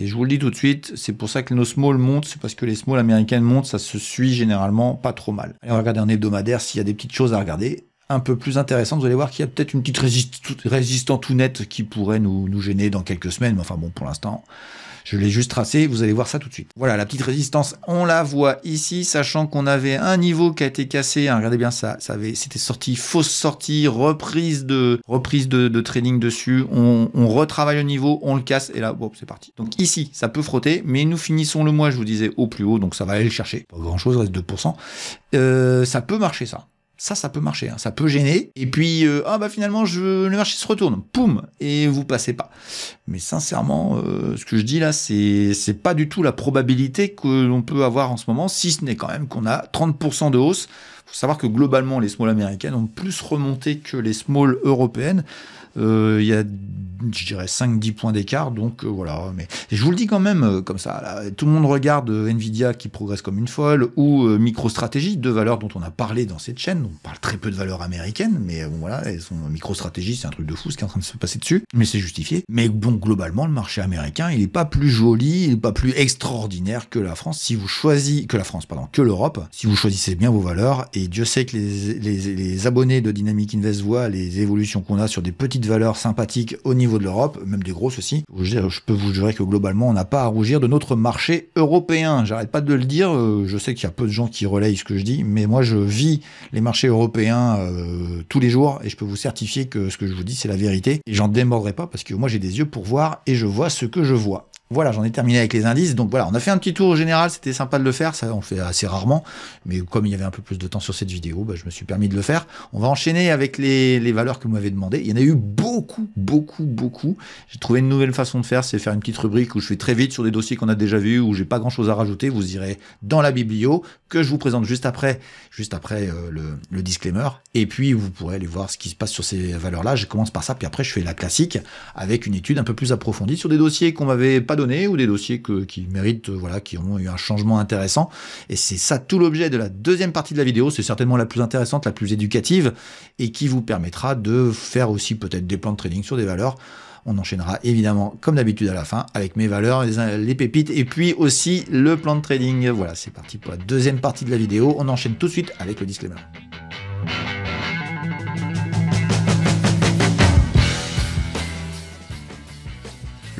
Et je vous le dis tout de suite, c'est pour ça que nos small montent, c'est parce que les smalls américaines montent, ça se suit généralement pas trop mal. Et on va regarder en hebdomadaire s'il y a des petites choses à regarder un peu plus intéressant, Vous allez voir qu'il y a peut-être une petite résistance tout nette qui pourrait nous, nous, gêner dans quelques semaines. Mais enfin bon, pour l'instant, je l'ai juste tracé, vous allez voir ça tout de suite. Voilà, la petite résistance, on la voit ici, sachant qu'on avait un niveau qui a été cassé. Hein, regardez bien ça, ça avait, c'était sorti, fausse sortie, reprise de, reprise de, de trading dessus. On, on, retravaille le niveau, on le casse et là, bon, c'est parti. Donc ici, ça peut frotter, mais nous finissons le mois, je vous disais, au plus haut, donc ça va aller le chercher. Pas grand chose, reste 2%. Euh, ça peut marcher ça. Ça, ça peut marcher, hein. ça peut gêner. Et puis, euh, ah bah finalement, je, le marché se retourne, poum, et vous passez pas. Mais sincèrement, euh, ce que je dis là, c'est c'est pas du tout la probabilité que l'on peut avoir en ce moment, si ce n'est quand même qu'on a 30% de hausse. Faut savoir que globalement, les small américaines ont plus remonté que les small européennes. Euh, il y a, je dirais, 5-10 points d'écart. Donc euh, voilà. Mais je vous le dis quand même, euh, comme ça, tout le monde regarde Nvidia qui progresse comme une folle ou MicroStrategy, deux valeurs dont on a parlé dans cette chaîne. On parle très peu de valeurs américaines, mais voilà, elles sont MicroStrategy, c'est un truc de fou ce qui est en train de se passer dessus. Mais c'est justifié. Mais bon, globalement, le marché américain, il n'est pas plus joli, il n'est pas plus extraordinaire que la France. Si vous choisissez, que la France, pardon, que l'Europe, si vous choisissez bien vos valeurs, et Dieu sait que les, les, les abonnés de Dynamic Invest voient les évolutions qu'on a sur des petites de valeurs sympathiques au niveau de l'Europe, même des grosses aussi. Je peux vous jurer que globalement, on n'a pas à rougir de notre marché européen. J'arrête pas de le dire, euh, je sais qu'il y a peu de gens qui relayent ce que je dis, mais moi je vis les marchés européens euh, tous les jours et je peux vous certifier que ce que je vous dis, c'est la vérité. Et j'en démordrai pas parce que moi j'ai des yeux pour voir et je vois ce que je vois. Voilà, j'en ai terminé avec les indices. Donc voilà, on a fait un petit tour au général, c'était sympa de le faire, ça on fait assez rarement, mais comme il y avait un peu plus de temps sur cette vidéo, bah, je me suis permis de le faire. On va enchaîner avec les, valeurs que vous m'avez demandées. Il y en a eu beaucoup, beaucoup, beaucoup. J'ai trouvé une nouvelle façon de faire, c'est faire une petite rubrique où je fais très vite sur des dossiers qu'on a déjà vus, où j'ai pas grand chose à rajouter. Vous irez dans la biblio que je vous présente juste après, juste après euh, le, le disclaimer, et puis vous pourrez aller voir ce qui se passe sur ces valeurs-là. Je commence par ça, puis après je fais la classique avec une étude un peu plus approfondie sur des dossiers qu'on m'avait pas ou des dossiers qui méritent, euh, voilà, qui ont eu un changement intéressant. Et c'est ça tout l'objet de la deuxième partie de la vidéo. C'est certainement la plus intéressante, la plus éducative et qui vous permettra de faire aussi peut-être des plans de trading sur des valeurs. On enchaînera évidemment, comme d'habitude, à la fin avec mes valeurs, les, pépites et puis aussi le plan de trading. Voilà, c'est parti pour la deuxième partie de la vidéo. On enchaîne tout de suite avec le disclaimer.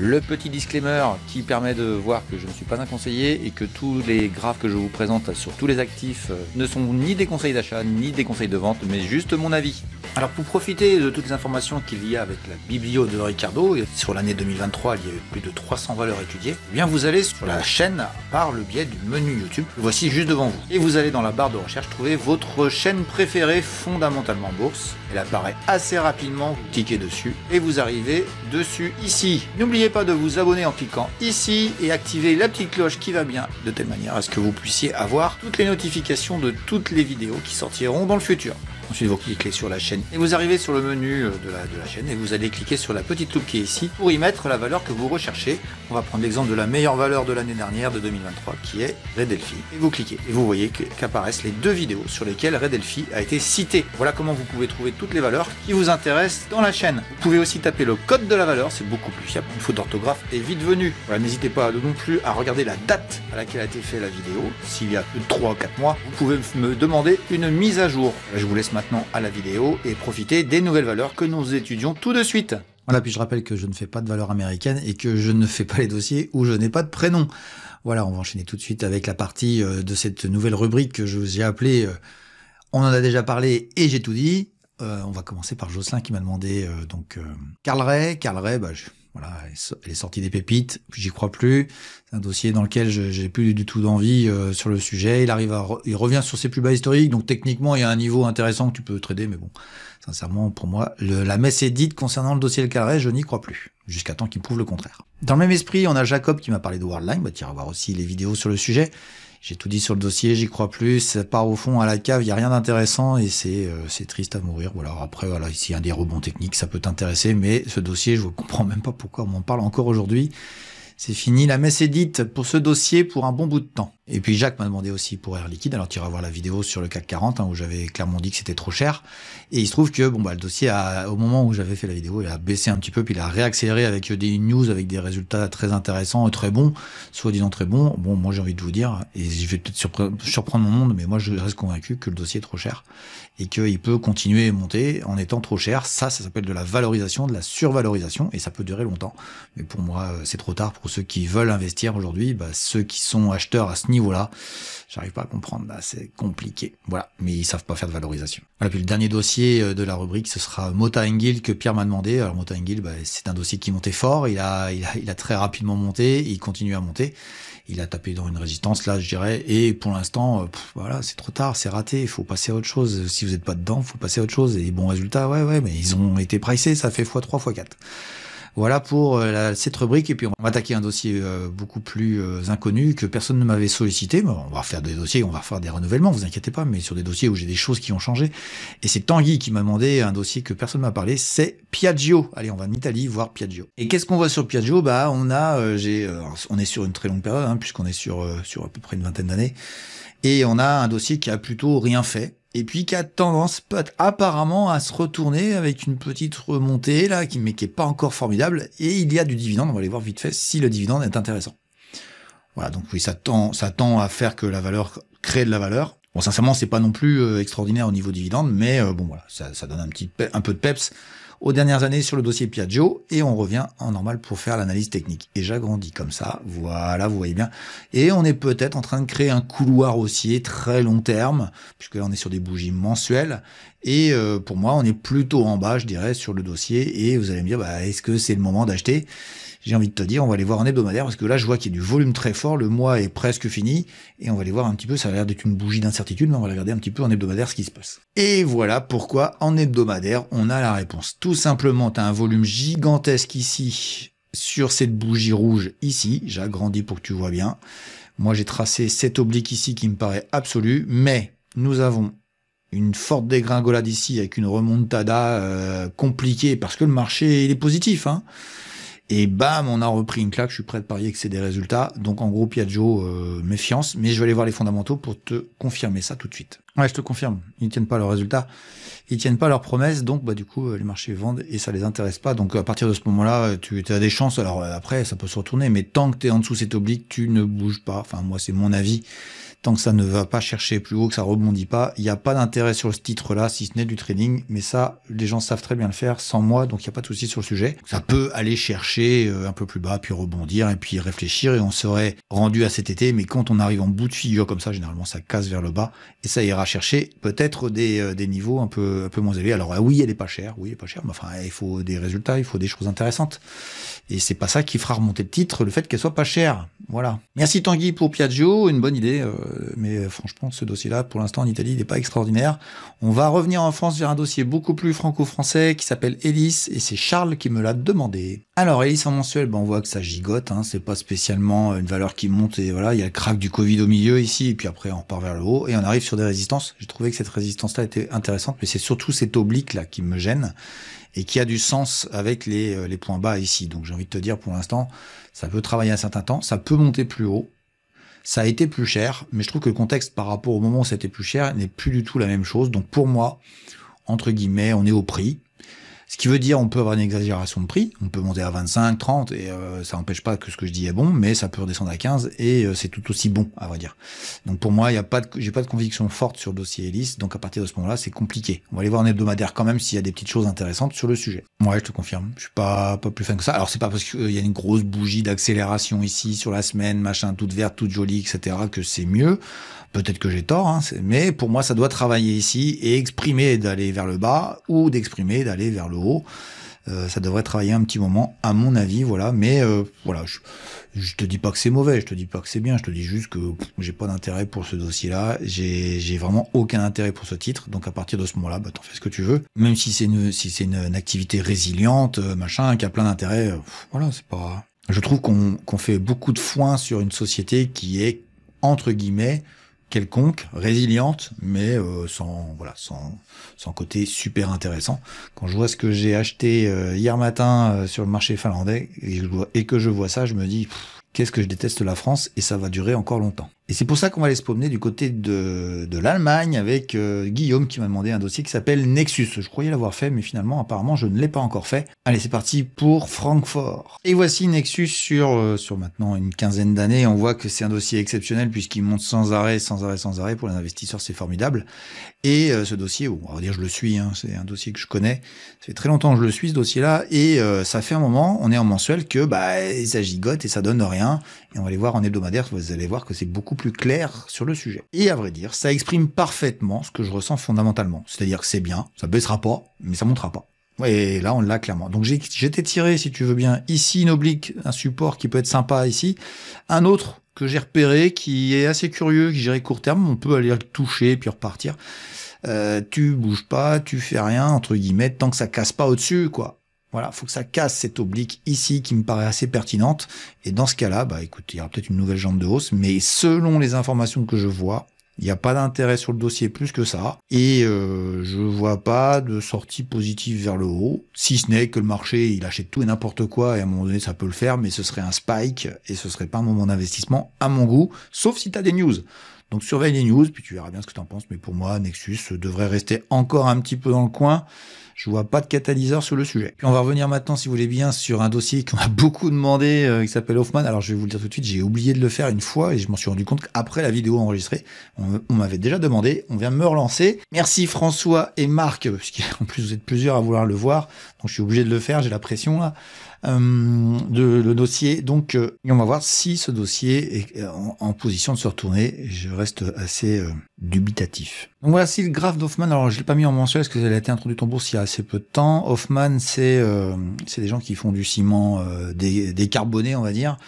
Le petit disclaimer qui permet de voir que je ne suis pas un conseiller et que tous les graphes que je vous présente sur tous les actifs euh, ne sont ni des conseils d'achat ni des conseils de vente, mais juste mon avis. Alors pour profiter de toutes les informations qu'il y a avec la biblio de Ricardo, sur l'année 2023 il y a eu plus de 300 valeurs étudiées, eh bien vous allez sur la chaîne par le biais du menu YouTube, voici juste devant vous. Et vous allez dans la barre de recherche trouver votre chaîne préférée fondamentalement bourse, elle apparaît assez rapidement, vous cliquez dessus et vous arrivez dessus ici. N'oubliez pas de vous abonner en cliquant ici et activer la petite cloche qui va bien, de telle manière à ce que vous puissiez avoir toutes les notifications de toutes les vidéos qui sortiront dans le futur. Ensuite, vous cliquez sur la chaîne et vous arrivez sur le menu euh, de la, de la chaîne et vous allez cliquer sur la petite loupe qui est ici pour y mettre la valeur que vous recherchez. On va prendre l'exemple de la meilleure valeur de l'année dernière de 2023 qui est Red Et vous cliquez et vous voyez qu'apparaissent les deux vidéos sur lesquelles Red Delphi a été cité. Voilà comment vous pouvez trouver toutes les valeurs qui vous intéressent dans la chaîne. Vous pouvez aussi taper le code de la valeur, c'est beaucoup plus fiable. Une faute d'orthographe est vite venue. Voilà, n'hésitez pas non plus à regarder la date à laquelle a été faite la vidéo. S'il y a 3 ou 4 mois, vous pouvez me demander une mise à jour. Je vous laisse ma maintenant à la vidéo et profiter des nouvelles valeurs que nous étudions tout de suite. Voilà, puis je rappelle que je ne fais pas de valeurs américaines et que je ne fais pas les dossiers où je n'ai pas de prénom. Voilà, on va enchaîner tout de suite avec la partie euh, de cette nouvelle rubrique que je vous ai appelée euh, On en a déjà parlé et j'ai tout dit. Euh, on va commencer par Jocelyn qui m'a demandé donc Carl Ray. Carl Ray, bah, je, voilà, elle est sortie des pépites, j'y crois plus. C'est un dossier dans lequel j'ai plus du tout d'envie euh, sur le sujet. Il arrive, il revient sur ses plus bas historiques, donc techniquement il y a un niveau intéressant que tu peux trader, mais bon, sincèrement pour moi, la messe est dite concernant le dossier Le Carré, je n'y crois plus, jusqu'à temps qu'il prouve le contraire. Dans le même esprit, on a Jacob qui m'a parlé de Worldline, bah, tu iras voir aussi les vidéos sur le sujet j'ai tout dit sur le dossier, j'y crois plus, ça part au fond à la cave, il n'y a rien d'intéressant et euh, c'est triste à mourir. Voilà, après, voilà, ici y a des rebonds techniques, ça peut t'intéresser, mais ce dossier, je ne comprends même pas pourquoi on en parle encore aujourd'hui. C'est fini, la messe est dite pour ce dossier pour un bon bout de temps. Et puis Jacques m'a demandé aussi pour Air Liquide. Alors tu iras voir la vidéo sur le CAC 40 hein, où j'avais clairement dit que c'était trop cher. Et il se trouve que bon bah le dossier a, au moment où j'avais fait la vidéo, il a baissé un petit peu puis il a réaccéléré avec euh, des news avec des résultats très intéressants et très bons, soi disant très bons. Bon moi j'ai envie de vous dire et je vais peut-être surprendre mon monde, mais moi je reste convaincu que le dossier est trop cher et qu'il peut continuer à monter en étant trop cher. Ça ça s'appelle de la valorisation, de la survalorisation et ça peut durer longtemps. Mais pour moi euh, c'est trop tard pour ceux qui veulent investir aujourd'hui. Bah, ceux qui sont acheteurs à ce niveau voilà j'arrive pas à comprendre. Bah, c'est compliqué. Voilà. Mais ils savent pas faire de valorisation. Voilà. Puis le dernier dossier euh, de la rubrique, ce sera Mota Engil que Pierre m'a demandé. Alors Mota Engil, bah, c'est un dossier qui montait fort. Il a, il a, très rapidement monté. Il continue à monter. Il a tapé dans une résistance là, je dirais. Et pour l'instant, euh, voilà, c'est trop tard, c'est raté. Il faut passer à autre chose. Si vous n'êtes pas dedans, il faut passer à autre chose. Et bon résultat, ouais, ouais. Mais ils ont été pricés. Ça fait x3, x4. Voilà pour euh, cette rubrique. Et puis, on va attaquer un dossier euh, beaucoup plus euh, inconnu que personne ne m'avait sollicité. on va faire des dossiers, on va faire des renouvellements, vous inquiétez pas, mais sur des dossiers où j'ai des choses qui ont changé. Et c'est Tanguy qui m'a demandé un dossier que personne ne m'a parlé. C'est Piaggio. Allez, on va en Italie voir Piaggio. Et qu'est-ce qu'on voit sur Piaggio Bah, on a, on est sur une très longue période, hein, puisqu'on est sur, sur à peu près une vingtaine d'années. Et on a un dossier qui a plutôt rien fait. Et puis qui a tendance apparemment à se retourner avec une petite remontée là, qui, mais qui est pas encore formidable. Et il y a du dividende, on va aller voir vite fait si le dividende est intéressant. Voilà, donc oui, ça tend, ça tend à faire que la valeur crée de la valeur. Bon, sincèrement, c'est pas non plus euh, extraordinaire au niveau dividende, mais euh, bon voilà, ça, ça donne un petit un peu de peps aux dernières années sur le dossier Piaggio et on revient en normal pour faire l'analyse technique. Et j'agrandis comme ça, voilà, vous voyez bien. Et on est peut-être en train de créer un couloir haussier très long terme, puisque là on est sur des bougies mensuelles. Et euh, pour moi, on est plutôt en bas, je dirais, sur le dossier. Et vous allez me dire, bah, est-ce que c'est le moment d'acheter j'ai envie de te dire, on va aller voir en hebdomadaire parce que là, je vois qu'il y a du volume très fort, le mois est presque fini et on va aller voir un petit peu. Ça a l'air d'être une bougie d'incertitude, mais on va regarder un petit peu en hebdomadaire ce qui se passe. Et voilà pourquoi en hebdomadaire, on a la réponse. Tout simplement, tu as un volume gigantesque ici sur cette bougie rouge ici. J'agrandis pour que tu vois bien. Moi, j'ai tracé cet oblique ici qui me paraît absolu, mais nous avons une forte dégringolade ici avec une remontada euh, compliquée parce que le marché il est positif. Hein. Et bam, on a repris une claque. Je suis prêt de parier que c'est des résultats. Donc en gros, Piaggio, euh, méfiance. Mais je vais aller voir les fondamentaux pour te confirmer ça tout de suite. Ouais, je te confirme. Ils ne tiennent pas leurs résultats. Ils tiennent pas leurs promesses. Donc bah du coup, euh, les marchés vendent et ça les intéresse pas. Donc à partir de ce moment-là, euh, tu as des chances. Alors après, ça peut se retourner. Mais tant que tu es en dessous cet oblique, tu ne bouges pas. Enfin, moi, c'est mon avis tant que ça ne va pas chercher plus haut, que ça rebondit pas, il n'y a pas d'intérêt sur ce titre-là, si ce n'est du trading. Mais ça, les gens savent très bien le faire sans moi, donc il n'y a pas de souci sur le sujet. Ça peut aller chercher euh, un peu plus bas, puis rebondir, et puis réfléchir, et on serait rendu à cet été. Mais quand on arrive en bout de figure comme ça, généralement, ça casse vers le bas, et ça ira chercher peut-être des, euh, des niveaux un peu, un peu moins élevés. Alors ah oui, elle est pas chère, oui, elle est pas chère, mais enfin, il faut des résultats, il faut des choses intéressantes. Et c'est pas ça qui fera remonter le titre, le fait qu'elle soit pas chère. Voilà. Merci Tanguy pour Piaggio, une bonne idée. Euh, mais euh, franchement, ce dossier-là, pour l'instant en Italie, il n'est pas extraordinaire. On va revenir en France vers un dossier beaucoup plus franco-français qui s'appelle Hélice, et c'est Charles qui me l'a demandé. Alors, Hélice en mensuel, ben, on voit que ça gigote, hein, c'est pas spécialement une valeur qui monte, et voilà, il y a le crack du Covid au milieu ici, et puis après on part vers le haut, et on arrive sur des résistances. J'ai trouvé que cette résistance-là était intéressante, mais c'est surtout cette oblique-là qui me gêne et qui a du sens avec les, euh, les points bas ici. Donc j'ai envie de te dire pour l'instant, ça peut travailler un certain temps, ça peut monter plus haut, ça a été plus cher, mais je trouve que le contexte par rapport au moment où c'était plus cher n'est plus du tout la même chose. Donc pour moi, entre guillemets, on est au prix. Ce qui veut dire on peut avoir une exagération de prix, on peut monter à 25, 30 et euh, ça n'empêche pas que ce que je dis est bon, mais ça peut redescendre à 15 et euh, c'est tout aussi bon à vrai dire. Donc pour moi, il y a pas, j'ai pas de conviction forte sur le dossier Hélice, donc à partir de ce moment-là, c'est compliqué. On va aller voir en hebdomadaire quand même s'il y a des petites choses intéressantes sur le sujet. Moi, je te confirme, je suis pas pas plus fin que ça. Alors c'est pas parce qu'il y a une grosse bougie d'accélération ici sur la semaine, machin, toute verte, toute jolie, etc. que c'est mieux. Peut-être que j'ai tort, hein, mais pour moi, ça doit travailler ici et exprimer d'aller vers le bas ou d'exprimer d'aller vers le haut. Euh, ça devrait travailler un petit moment, à mon avis, voilà. Mais euh, voilà, je, te dis pas que c'est mauvais, je te dis pas que c'est bien, je te dis juste que j'ai pas d'intérêt pour ce dossier-là, j'ai vraiment aucun intérêt pour ce titre. Donc à partir de ce moment-là, bah, t'en fais ce que tu veux. Même si c'est une, si c'est une, activité résiliente, euh, machin, qui a plein d'intérêts, voilà, c'est pas. Je trouve qu'on fait beaucoup de foin sur une société qui est entre guillemets quelconque, résiliente, mais euh, sans voilà, sans, sans côté super intéressant. Quand je vois ce que j'ai acheté euh, hier matin euh, sur le marché finlandais et, et, que je vois ça, je me dis qu'est-ce que je déteste la France et ça va durer encore longtemps. Et c'est pour ça qu'on va aller se promener du côté de, l'Allemagne avec euh, Guillaume qui m'a demandé un dossier qui s'appelle Nexus. Je croyais l'avoir fait, mais finalement, apparemment, je ne l'ai pas encore fait. Allez, c'est parti pour Francfort. Et voici Nexus sur, euh, sur maintenant une quinzaine d'années. On voit que c'est un dossier exceptionnel puisqu'il monte sans arrêt, sans arrêt, sans arrêt. Pour les investisseurs, c'est formidable. Et euh, ce dossier, on va dire je le suis, hein. c'est un dossier que je connais. Ça fait très longtemps que je le suis, ce dossier-là. Et ça fait un moment, on est en mensuel, que bah, ça gigote et ça donne rien. Et on va aller voir en hebdomadaire, vous allez voir que c'est beaucoup clair sur le sujet. Et à vrai dire, ça exprime parfaitement ce que je ressens fondamentalement. C'est-à-dire que c'est bien, ça baissera pas, mais ça montera pas. Et là, on l'a clairement. Donc j'ai été tiré, si tu veux bien, ici une oblique, un support qui peut être sympa ici. Un autre que j'ai repéré, qui est assez curieux, qui j'irai court terme, on peut aller le toucher puis repartir. Euh, tu bouges pas, tu fais rien, entre guillemets, tant que ça casse pas au-dessus, quoi. Voilà, faut que ça casse cette oblique ici qui me paraît assez pertinente. Et dans ce cas-là, bah écoute, il y aura peut-être une nouvelle jambe de hausse, mais selon les informations que je vois, il n'y a pas d'intérêt sur le dossier plus que ça. Et euh, je vois pas de sortie positive vers le haut. Si ce n'est que le marché, il achète tout et n'importe quoi. Et à un moment donné, ça peut le faire. Mais ce serait un spike. Et ce serait pas un moment d'investissement à mon goût. Sauf si tu as des news. Donc surveille les news. Puis tu verras bien ce que tu en penses. Mais pour moi, Nexus devrait rester encore un petit peu dans le coin. Je vois pas de catalyseur sur le sujet. Puis on va revenir maintenant, si vous voulez bien, sur un dossier qu'on a beaucoup demandé, euh, qui s'appelle Hoffman. Alors je vais vous le dire tout de suite, j'ai oublié de le faire une fois et je m'en suis rendu compte qu'après la vidéo enregistrée, on, m'avait déjà demandé, on vient me relancer. Merci François et Marc, parce qu'en plus vous êtes plusieurs à vouloir le voir, donc je suis obligé de le faire, j'ai la pression là. Euh, de, le dossier. Donc, euh, on va voir si ce dossier est euh, en, position de se retourner. Je reste assez dubitatif. Donc voilà, c'est le graphe d'Hoffman. Alors, je l'ai pas mis en mensuel parce que ça a été introduite en bourse il y a assez peu de temps. Hoffman, c'est c'est des gens qui font du ciment décarboné, on va dire.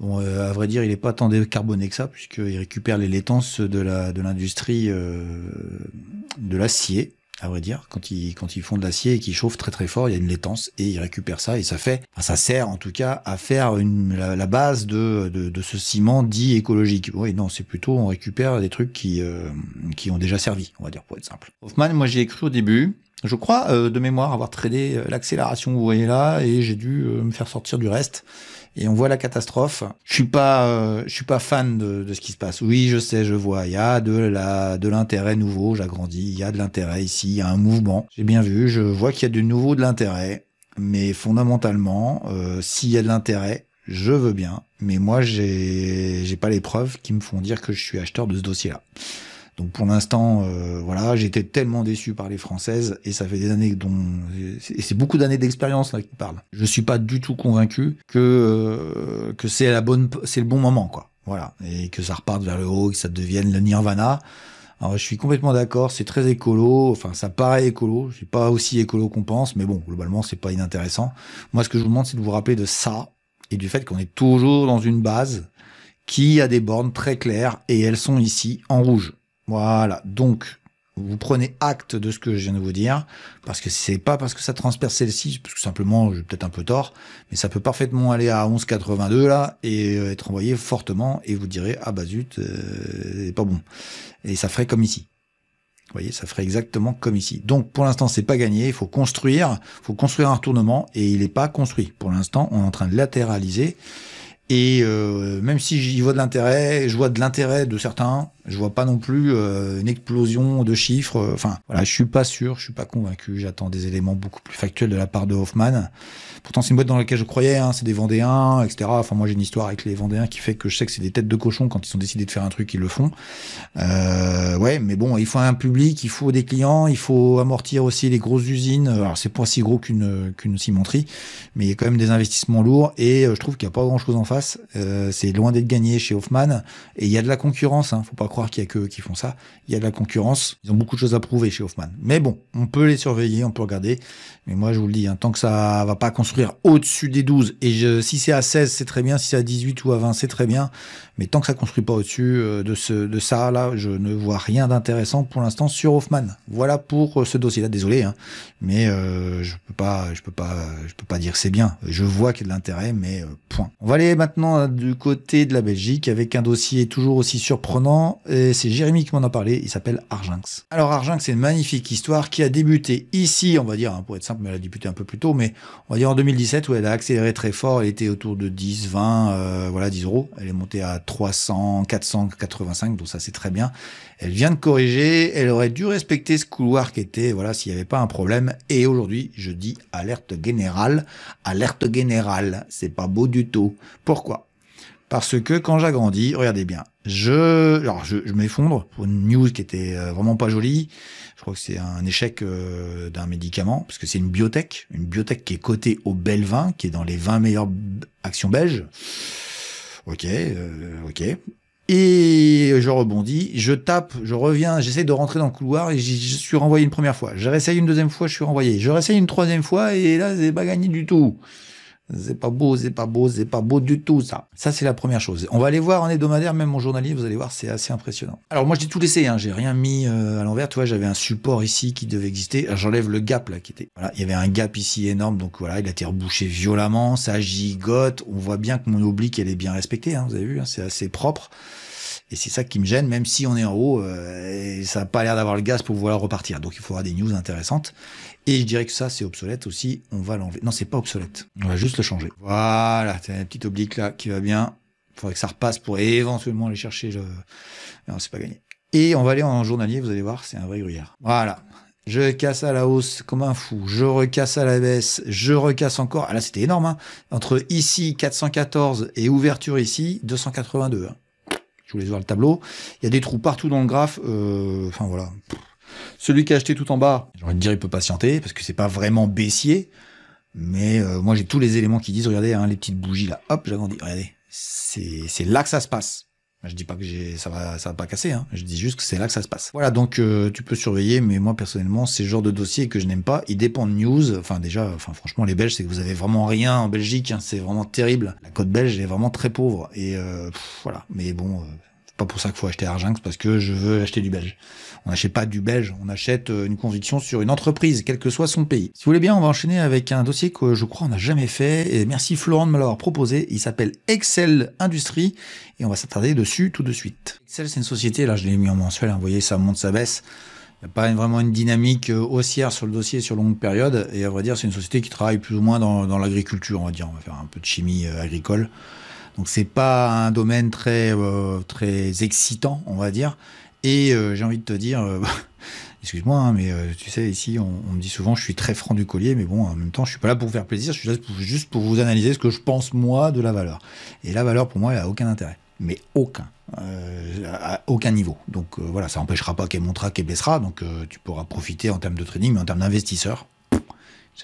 Bon, à vrai dire, il n'est pas tant décarboné que ça, puisqu'il récupère les laitances de la de l'industrie de l'acier à vrai dire. Quand ils, quand ils font de l'acier et qu'ils chauffent très très fort, il y a une laitance et ils récupèrent ça et ça fait, ça sert en tout cas à faire une, la, base de, de, ce ciment dit écologique. Oui, non, c'est plutôt on récupère des trucs qui, euh, qui ont déjà servi, on va dire pour être simple. Hoffman, moi j'ai cru au début. Je crois euh, de mémoire avoir tradé euh, l'accélération, vous voyez là, et j'ai dû me faire sortir du reste et on voit la catastrophe. Je suis pas, euh, je suis pas fan de, ce qui se passe. Oui, je sais, je vois. Il y a de la, de l'intérêt nouveau. J'agrandis. Il y a de l'intérêt ici. Il y a un mouvement. J'ai bien vu. Je vois qu'il y a du nouveau, de l'intérêt. Mais fondamentalement, euh, s'il y a de l'intérêt, je veux bien. Mais moi, j'ai, j'ai pas les preuves qui me font dire que je suis acheteur de ce dossier-là. Donc pour l'instant, euh, voilà, j'étais tellement déçu par les Françaises et ça fait des années dont et c'est beaucoup d'années d'expérience là qui parlent. Je suis pas du tout convaincu que euh, que c'est la bonne, c'est le bon moment quoi. Voilà et que ça reparte vers le haut, que ça devienne le Nirvana. Alors je suis complètement d'accord, c'est très écolo, enfin ça paraît écolo, je suis pas aussi écolo qu'on pense, mais bon globalement c'est pas inintéressant. Moi ce que je vous demande c'est de vous rappeler de ça et du fait qu'on est toujours dans une base qui a des bornes très claires et elles sont ici en rouge. Voilà. Donc, vous prenez acte de ce que je viens de vous dire, parce que c'est pas parce que ça transperce celle-ci, parce que simplement, j'ai peut-être un peu tort, mais ça peut parfaitement aller à 11,82 là, et euh, être envoyé fortement, et vous direz, ah bah zut, euh, c'est pas bon. Et ça ferait comme ici. Vous voyez, ça ferait exactement comme ici. Donc, pour l'instant, c'est pas gagné, il faut construire, faut construire un retournement, et il n'est pas construit. Pour l'instant, on est en train de latéraliser, et euh, même si j'y vois de l'intérêt, je vois de l'intérêt de certains, je vois pas non plus euh, une explosion de chiffres. Euh, enfin, voilà, je suis pas sûr, je suis pas convaincu. J'attends des éléments beaucoup plus factuels de la part de Hoffman. Pourtant, c'est une boîte dans laquelle je croyais, hein, c'est des Vendéens, etc. Enfin, moi, j'ai une histoire avec les Vendéens qui fait que je sais que c'est des têtes de cochon quand ils ont décidé de faire un truc, ils le font. Euh, ouais, mais bon, il faut un public, il faut des clients, il faut amortir aussi les grosses usines. Alors, c'est pas si gros qu'une qu'une cimenterie, mais il y a quand même des investissements lourds et euh, je trouve qu'il n'y a pas grand chose en face. Euh, c'est loin d'être gagné chez Hoffman et il y a de la concurrence. Hein. Faut pas croire qu'il y a que qui font ça. Il y a de la concurrence. Ils ont beaucoup de choses à prouver chez Hoffman. Mais bon, on peut les surveiller, on peut regarder. Mais moi, je vous le dis, hein, tant que ça va pas construire au-dessus des 12. Et je, si c'est à 16, c'est très bien. Si c'est à 18 ou à 20, c'est très bien. Mais tant que ça ne construit pas au-dessus euh, de, ce, de ça, là, je ne vois rien d'intéressant pour l'instant sur Hoffman. Voilà pour euh, ce dossier-là. Désolé, hein. mais euh, je peux pas, je peux pas, je peux pas dire c'est bien. Je vois qu'il y a de l'intérêt, mais point. On va aller maintenant hein, du côté de la Belgique avec un dossier toujours aussi surprenant. Et c'est Jérémy qui m'en a parlé. Il s'appelle Arginx. Alors Arginx, c'est une magnifique histoire qui a débuté ici, on va dire, hein, pour être simple, mais elle a débuté un peu plus tôt, mais on va dire en 2017 où elle a accéléré très fort. Elle était autour de 10, 20, euh, voilà, 10 euros. Elle est montée à 300, 485, donc ça c'est très bien. Elle vient de corriger. Elle aurait dû respecter ce couloir qui était, voilà, s'il n'y avait pas un problème. Et aujourd'hui, je dis alerte générale, alerte générale. C'est pas beau du tout. Pourquoi parce que quand j'agrandis, regardez bien, je, alors je m'effondre pour une news qui était euh, vraiment pas jolie. Je crois que c'est un échec euh, d'un médicament, parce que c'est une biotech, une biotech qui est cotée au Belvin, qui est dans les 20 meilleures actions belges. Ok, euh, ok. Et je rebondis, je tape, je reviens, j'essaie de rentrer dans le couloir et je suis renvoyé une première fois. Je réessaye une deuxième fois, je suis renvoyé. Je réessaye une troisième fois et là, c'est pas gagné du tout. C'est pas beau, c'est pas beau, c'est pas beau du tout ça. Ça c'est la première chose. On va aller voir en hebdomadaire, même mon journalier, vous allez voir, c'est assez impressionnant. Alors moi j'ai tout laissé, hein, j'ai rien mis euh, à l'envers. Tu vois, j'avais un support ici qui devait exister. J'enlève le gap là qui était. Voilà, il y avait un gap ici énorme, donc voilà, il a été rebouché violemment, ça gigote. On voit bien que mon oblique elle est bien respectée. Hein. vous avez vu, hein, c'est assez propre. Et c'est ça qui me gêne, même si on est en haut, euh, et ça n'a pas l'air d'avoir le gaz pour vouloir repartir. Donc il faudra des news intéressantes. Et je dirais que ça, c'est obsolète aussi. On va l'enlever. Non, c'est pas obsolète. On va juste le changer. Voilà, t'as un petit oblique là qui va bien. Faudrait que ça repasse pour éventuellement aller chercher le. Non, c'est pas gagné. Et on va aller en journalier. Vous allez voir, c'est un vrai gruyère. Voilà. Je casse à la hausse comme un fou. Je recasse à la baisse. Je recasse encore. Ah là, c'était énorme. Hein. Entre ici 414 et ouverture ici 282. Hein. Je voulais voir le tableau. Il y a des trous partout dans le graphe. Euh, enfin voilà. Celui qui a acheté tout en bas, j'ai envie de dire, il peut patienter parce que c'est pas vraiment baissier. Mais euh, moi, j'ai tous les éléments qui disent, regardez, hein, les petites bougies là, hop, j'agrandis. Regardez, c'est là que ça se passe. Je dis pas que ça va, pas casser. Hein. Je dis juste que c'est là que ça se passe. Voilà, donc euh, tu peux surveiller, mais moi personnellement, c'est le genre de dossier que je n'aime pas. Il dépend de news. Enfin déjà, franchement, les Belges, c'est que vous avez vraiment rien en Belgique. Hein. C'est vraiment terrible. La côte belge est vraiment très pauvre. Et euh, voilà. Mais bon, pas pour ça qu'il faut acheter Arjunx, parce que je veux acheter du belge. On n'achète pas du belge, on achète euh, une conviction sur une entreprise, quel que soit son pays. Si vous voulez bien, on va enchaîner avec un dossier que je crois on n'a jamais fait, et merci Florent de me l'avoir proposé. Il s'appelle Excel Industrie, et on va s'attarder dessus tout de suite. Excel, c'est une société, là je l'ai mis en mensuel, hein, vous voyez, ça monte, ça baisse. Il n'y a pas vraiment une dynamique euh, haussière sur le dossier sur longue période, et à vrai dire, c'est une société qui travaille plus ou moins dans, dans l'agriculture, on va dire. On va faire un peu de chimie euh, agricole. Donc c'est pas un domaine très euh, très excitant, on va dire. Et euh, j'ai envie de te dire, euh, excuse-moi, hein, mais tu sais ici on, me dit souvent je suis très franc du collier, mais bon en même temps je suis pas là pour vous faire plaisir, je suis là juste pour vous analyser ce que je pense moi de la valeur. Et la valeur pour moi elle a aucun intérêt, mais aucun. à aucun niveau. Donc voilà, ça n'empêchera pas qu'elle montera, qu'elle baissera. Donc tu pourras profiter en termes de trading, mais en termes d'investisseur,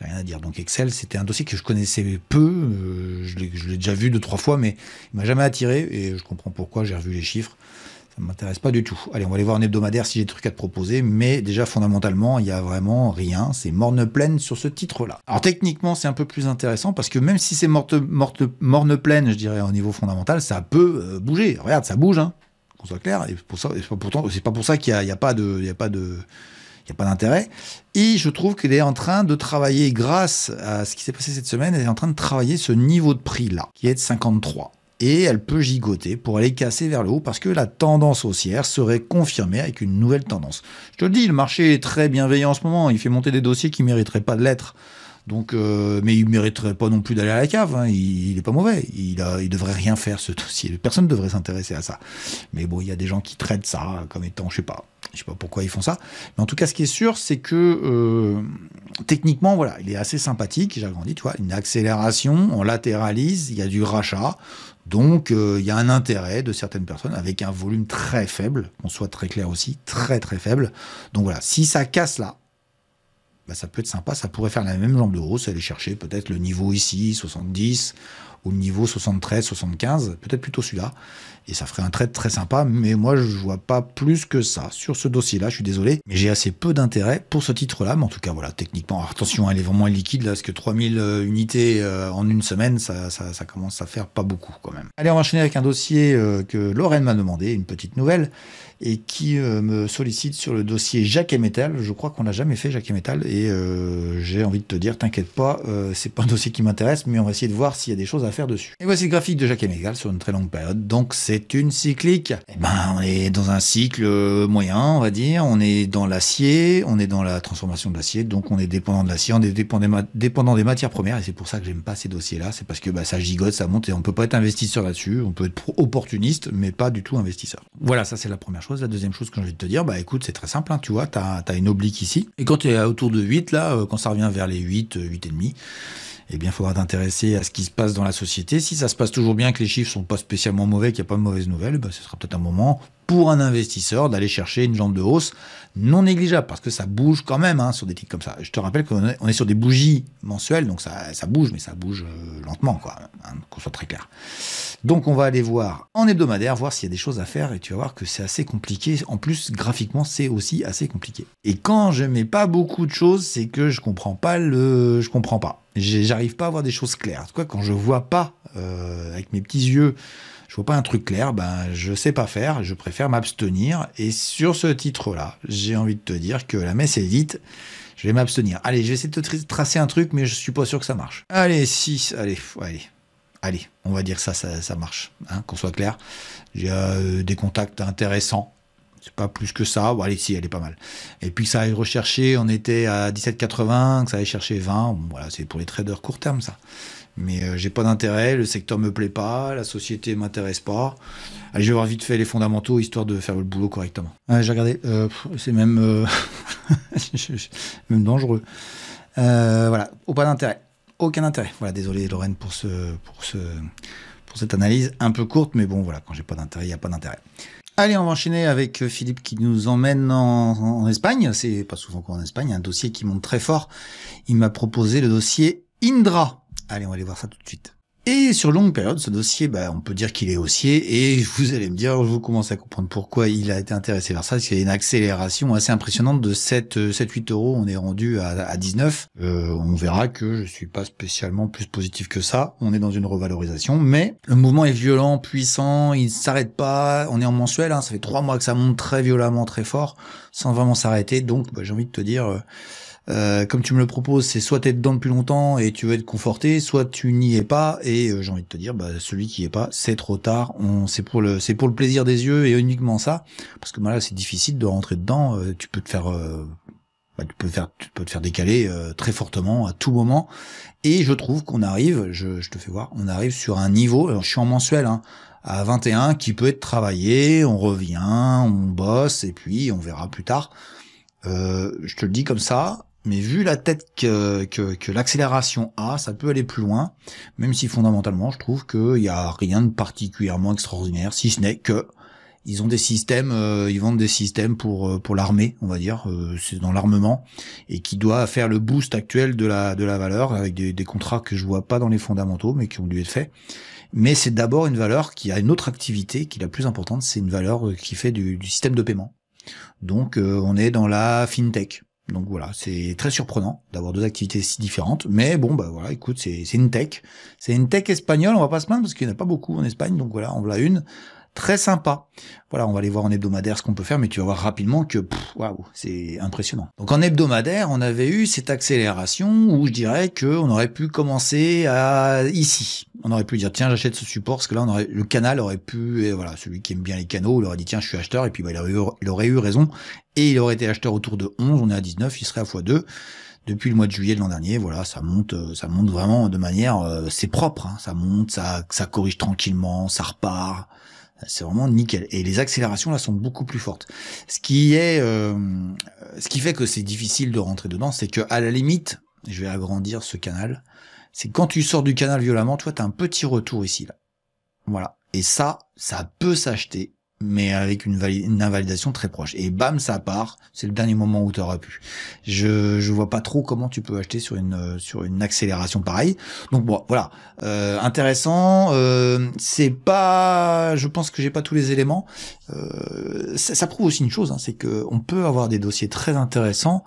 j'ai rien à dire. Donc Excel, c'était un dossier que je connaissais peu. Euh, je l'ai déjà vu deux, trois fois, mais il m'a jamais attiré. Et je comprends pourquoi. J'ai revu les chiffres. Ça ne m'intéresse pas du tout. Allez, on va aller voir en hebdomadaire si j'ai des trucs à te proposer. Mais déjà, fondamentalement, il n'y a vraiment rien. C'est morne pleine sur ce titre-là. Alors techniquement, c'est un peu plus intéressant parce que même si c'est morte, morne pleine, je dirais, au niveau fondamental, ça peut euh, bouger. Regarde, ça bouge, hein. Qu'on soit clair. Et pour ça, c'est pas, pour ça qu'il n'y a, pas de. Y a pas de il n'y a pas d'intérêt. Et je trouve qu'elle est en train de travailler, grâce à ce qui s'est passé cette semaine, elle est en train de travailler ce niveau de prix-là, qui est de 53 et elle peut gigoter pour aller casser vers le haut parce que la tendance haussière serait confirmée avec une nouvelle tendance. Je te le dis, le marché est très bienveillant en ce moment, il fait monter des dossiers qui mériteraient pas de l'être. Donc, euh, mais il mériterait pas non plus d'aller à la cave. Hein. Il, n'est pas mauvais. Il, ne devrait rien faire ce dossier. Personne ne devrait s'intéresser à ça. Mais bon, il y a des gens qui traitent ça comme étant, je sais pas, je sais pas pourquoi ils font ça. Mais en tout cas, ce qui est sûr, c'est que euh, techniquement, voilà, il est assez sympathique. J'ai tu vois, une accélération, on latéralise, il y a du rachat. Donc, euh, il y a un intérêt de certaines personnes avec un volume très faible, qu'on soit très clair aussi, très très faible. Donc voilà, si ça casse là, bah, ça peut être sympa, ça pourrait faire la même jambe de hausse, aller chercher peut-être le niveau ici, 70, ou le niveau 73, 75, peut-être plutôt celui-là. Et ça ferait un trait très sympa, mais moi je vois pas plus que ça sur ce dossier-là, je suis désolé, mais j'ai assez peu d'intérêt pour ce titre-là, mais en tout cas voilà, techniquement, attention, elle est vraiment liquide là, parce que 3000 euh, unités euh, en une semaine, ça, ça, commence à faire pas beaucoup quand même. Allez, on va enchaîner avec un dossier euh, que Lorraine m'a demandé, une petite nouvelle, et qui euh, me sollicite sur le dossier Jacques et Métal. Je crois qu'on n'a jamais fait Jacques et Métal et euh, j'ai envie de te dire, t'inquiète pas, euh, c'est pas un dossier qui m'intéresse, mais on va essayer de voir s'il y a des choses à faire dessus. Et voici le graphique de Jacques et Métal sur une très longue période. Donc c'est une cyclique. Eh ben, on est dans un cycle moyen, on va dire. On est dans l'acier, on est dans la transformation de l'acier, donc on est dépendant de l'acier, on est dépendant des, dépendant des matières premières et c'est pour ça que j'aime pas ces dossiers-là. C'est parce que bah, ça gigote, ça monte et on peut pas être investisseur là-dessus. On peut être opportuniste, mais pas du tout investisseur. Voilà, ça c'est la première chose la deuxième chose que je envie te dire Bah écoute, c'est très simple, hein, tu vois, tu as, une oblique ici. Et quand tu es autour de 8, là, euh, quand ça revient vers les 8, 8,5, euh, eh bien, il faudra t'intéresser à ce qui se passe dans la société. Si ça se passe toujours bien, que les chiffres sont pas spécialement mauvais, qu'il n'y a pas de mauvaises nouvelles, bah, ce sera peut-être un moment pour un investisseur d'aller chercher une jambe de hausse non négligeable, parce que ça bouge quand même hein, sur des titres comme ça. Je te rappelle qu'on est, sur des bougies mensuelles, donc ça, ça bouge, mais ça bouge euh, lentement, quoi, hein, qu'on soit très clair. Donc on va aller voir en hebdomadaire, voir s'il y a des choses à faire, et tu vas voir que c'est assez compliqué. En plus, graphiquement, c'est aussi assez compliqué. Et quand je mets pas beaucoup de choses, c'est que je comprends pas le... Je comprends pas. J'arrive pas à voir des choses claires. En tout cas, quand je vois pas, euh, avec mes petits yeux, je vois pas un truc clair, ben je sais pas faire, je préfère m'abstenir. Et sur ce titre-là, j'ai envie de te dire que la messe est dite. Je vais m'abstenir. Allez, je vais essayer de tracer un truc, mais je suis pas sûr que ça marche. Allez, si allez, allez. Allez, on va dire ça, ça, ça marche, hein, qu'on soit clair. J'ai euh, des contacts intéressants, c'est pas plus que ça. Bon, allez, si, elle est pas mal. Et puis ça aille rechercher, on était à 17,80, que ça aille chercher 20. voilà, c'est pour les traders court terme, ça mais euh, j'ai pas d'intérêt, le secteur me plaît pas, la société m'intéresse pas. Allez, je vais voir vite fait les fondamentaux histoire de faire le boulot correctement. j'ai regardé, euh, c'est même, euh, même dangereux. Euh, voilà, aucun intérêt. Aucun intérêt. Voilà, désolé Lorraine pour, ce, pour, ce, pour cette analyse un peu courte, mais bon, voilà, quand j'ai pas d'intérêt, il n'y a pas d'intérêt. Allez, on va enchaîner avec Philippe qui nous emmène en, Espagne. C'est pas souvent qu'on en Espagne, un dossier qui monte très fort. Il m'a proposé le dossier Indra. Allez, on va aller voir ça tout de suite. Et sur longue période, ce dossier, bah, on peut dire qu'il est haussier, et vous allez me dire, vous commencez à comprendre pourquoi il a été intéressé vers ça, parce qu'il y a une accélération assez impressionnante de 7, 7 8 euros, on est rendu à, à 19. Euh, on verra que je suis pas spécialement plus positif que ça, on est dans une revalorisation, mais le mouvement est violent, puissant, il s'arrête pas, on est en mensuel, hein. ça fait trois mois que ça monte très violemment, très fort, sans vraiment s'arrêter, donc bah, j'ai envie de te dire... Euh, euh, comme tu me le proposes, c'est soit t'es dedans depuis longtemps et tu veux être conforté, soit tu n'y es pas et euh, j'ai envie de te dire, bah, celui qui n'y est pas, c'est trop tard. On, c'est pour le, c'est pour le plaisir des yeux et uniquement ça, parce que bah, là c'est difficile de rentrer dedans. Euh, tu peux te faire euh, bah, tu peux faire tu peux te faire décaler très fortement à tout moment et je trouve qu'on arrive je, je, te fais voir on arrive sur un niveau alors je suis en mensuel hein, à 21 qui peut être travaillé on revient on bosse et puis on verra plus tard euh, je te le dis comme ça mais vu la tête que, l'accélération a, ça peut aller plus loin, même si fondamentalement je trouve qu'il n'y a rien de particulièrement extraordinaire, si ce n'est que ils ont des systèmes, euh, ils vendent des systèmes pour euh, pour l'armée, on va dire, euh, c'est dans l'armement et qui doit faire le boost actuel de la de la valeur avec des, contrats que je vois pas dans les fondamentaux mais qui ont dû être faits. Mais c'est d'abord une valeur qui a une autre activité qui est la plus importante, c'est une valeur qui fait du, système de paiement. Donc on est dans la fintech. Donc voilà, c'est très surprenant d'avoir deux activités si différentes. Mais bon, bah voilà, écoute, c'est une tech. C'est une tech espagnole, on va pas se plaindre parce qu'il n'y en a pas beaucoup en Espagne. Donc voilà, on l'a une très sympa. Voilà, on va aller voir en hebdomadaire ce qu'on peut faire, mais tu vas voir rapidement que waouh, c'est impressionnant. Donc en hebdomadaire, on avait eu cette accélération où je dirais que on aurait pu commencer à ici. On aurait pu dire tiens, j'achète ce support parce que là, on aurait, le canal aurait pu et voilà, celui qui aime bien les canaux, il aurait dit tiens, je suis acheteur et puis bah, il, aurait eu, raison et il aurait été acheteur autour de 11, on est à 19, il serait à x2 depuis le mois de juillet de l'an dernier. Voilà, ça monte, euh, ça monte vraiment de manière, euh, c'est propre, hein. ça monte, ça, ça corrige tranquillement, ça repart. C'est vraiment nickel. Et les accélérations là sont beaucoup plus fortes. Ce qui est, euh, ce qui fait que c'est difficile de rentrer dedans, c'est que à la limite, je vais agrandir ce canal. C'est quand tu sors du canal violemment, toi, as un petit retour ici là. Voilà. Et ça, ça peut s'acheter mais avec une, invalidation très proche. Et bam, ça part. C'est le dernier moment où tu auras pu. Je ne vois pas trop comment tu peux acheter sur une sur une accélération pareille. Donc bon, voilà, euh, intéressant. Euh, c'est pas, je pense que j'ai pas tous les éléments. Euh, ça, prouve aussi une chose, hein, c'est que peut avoir des dossiers très intéressants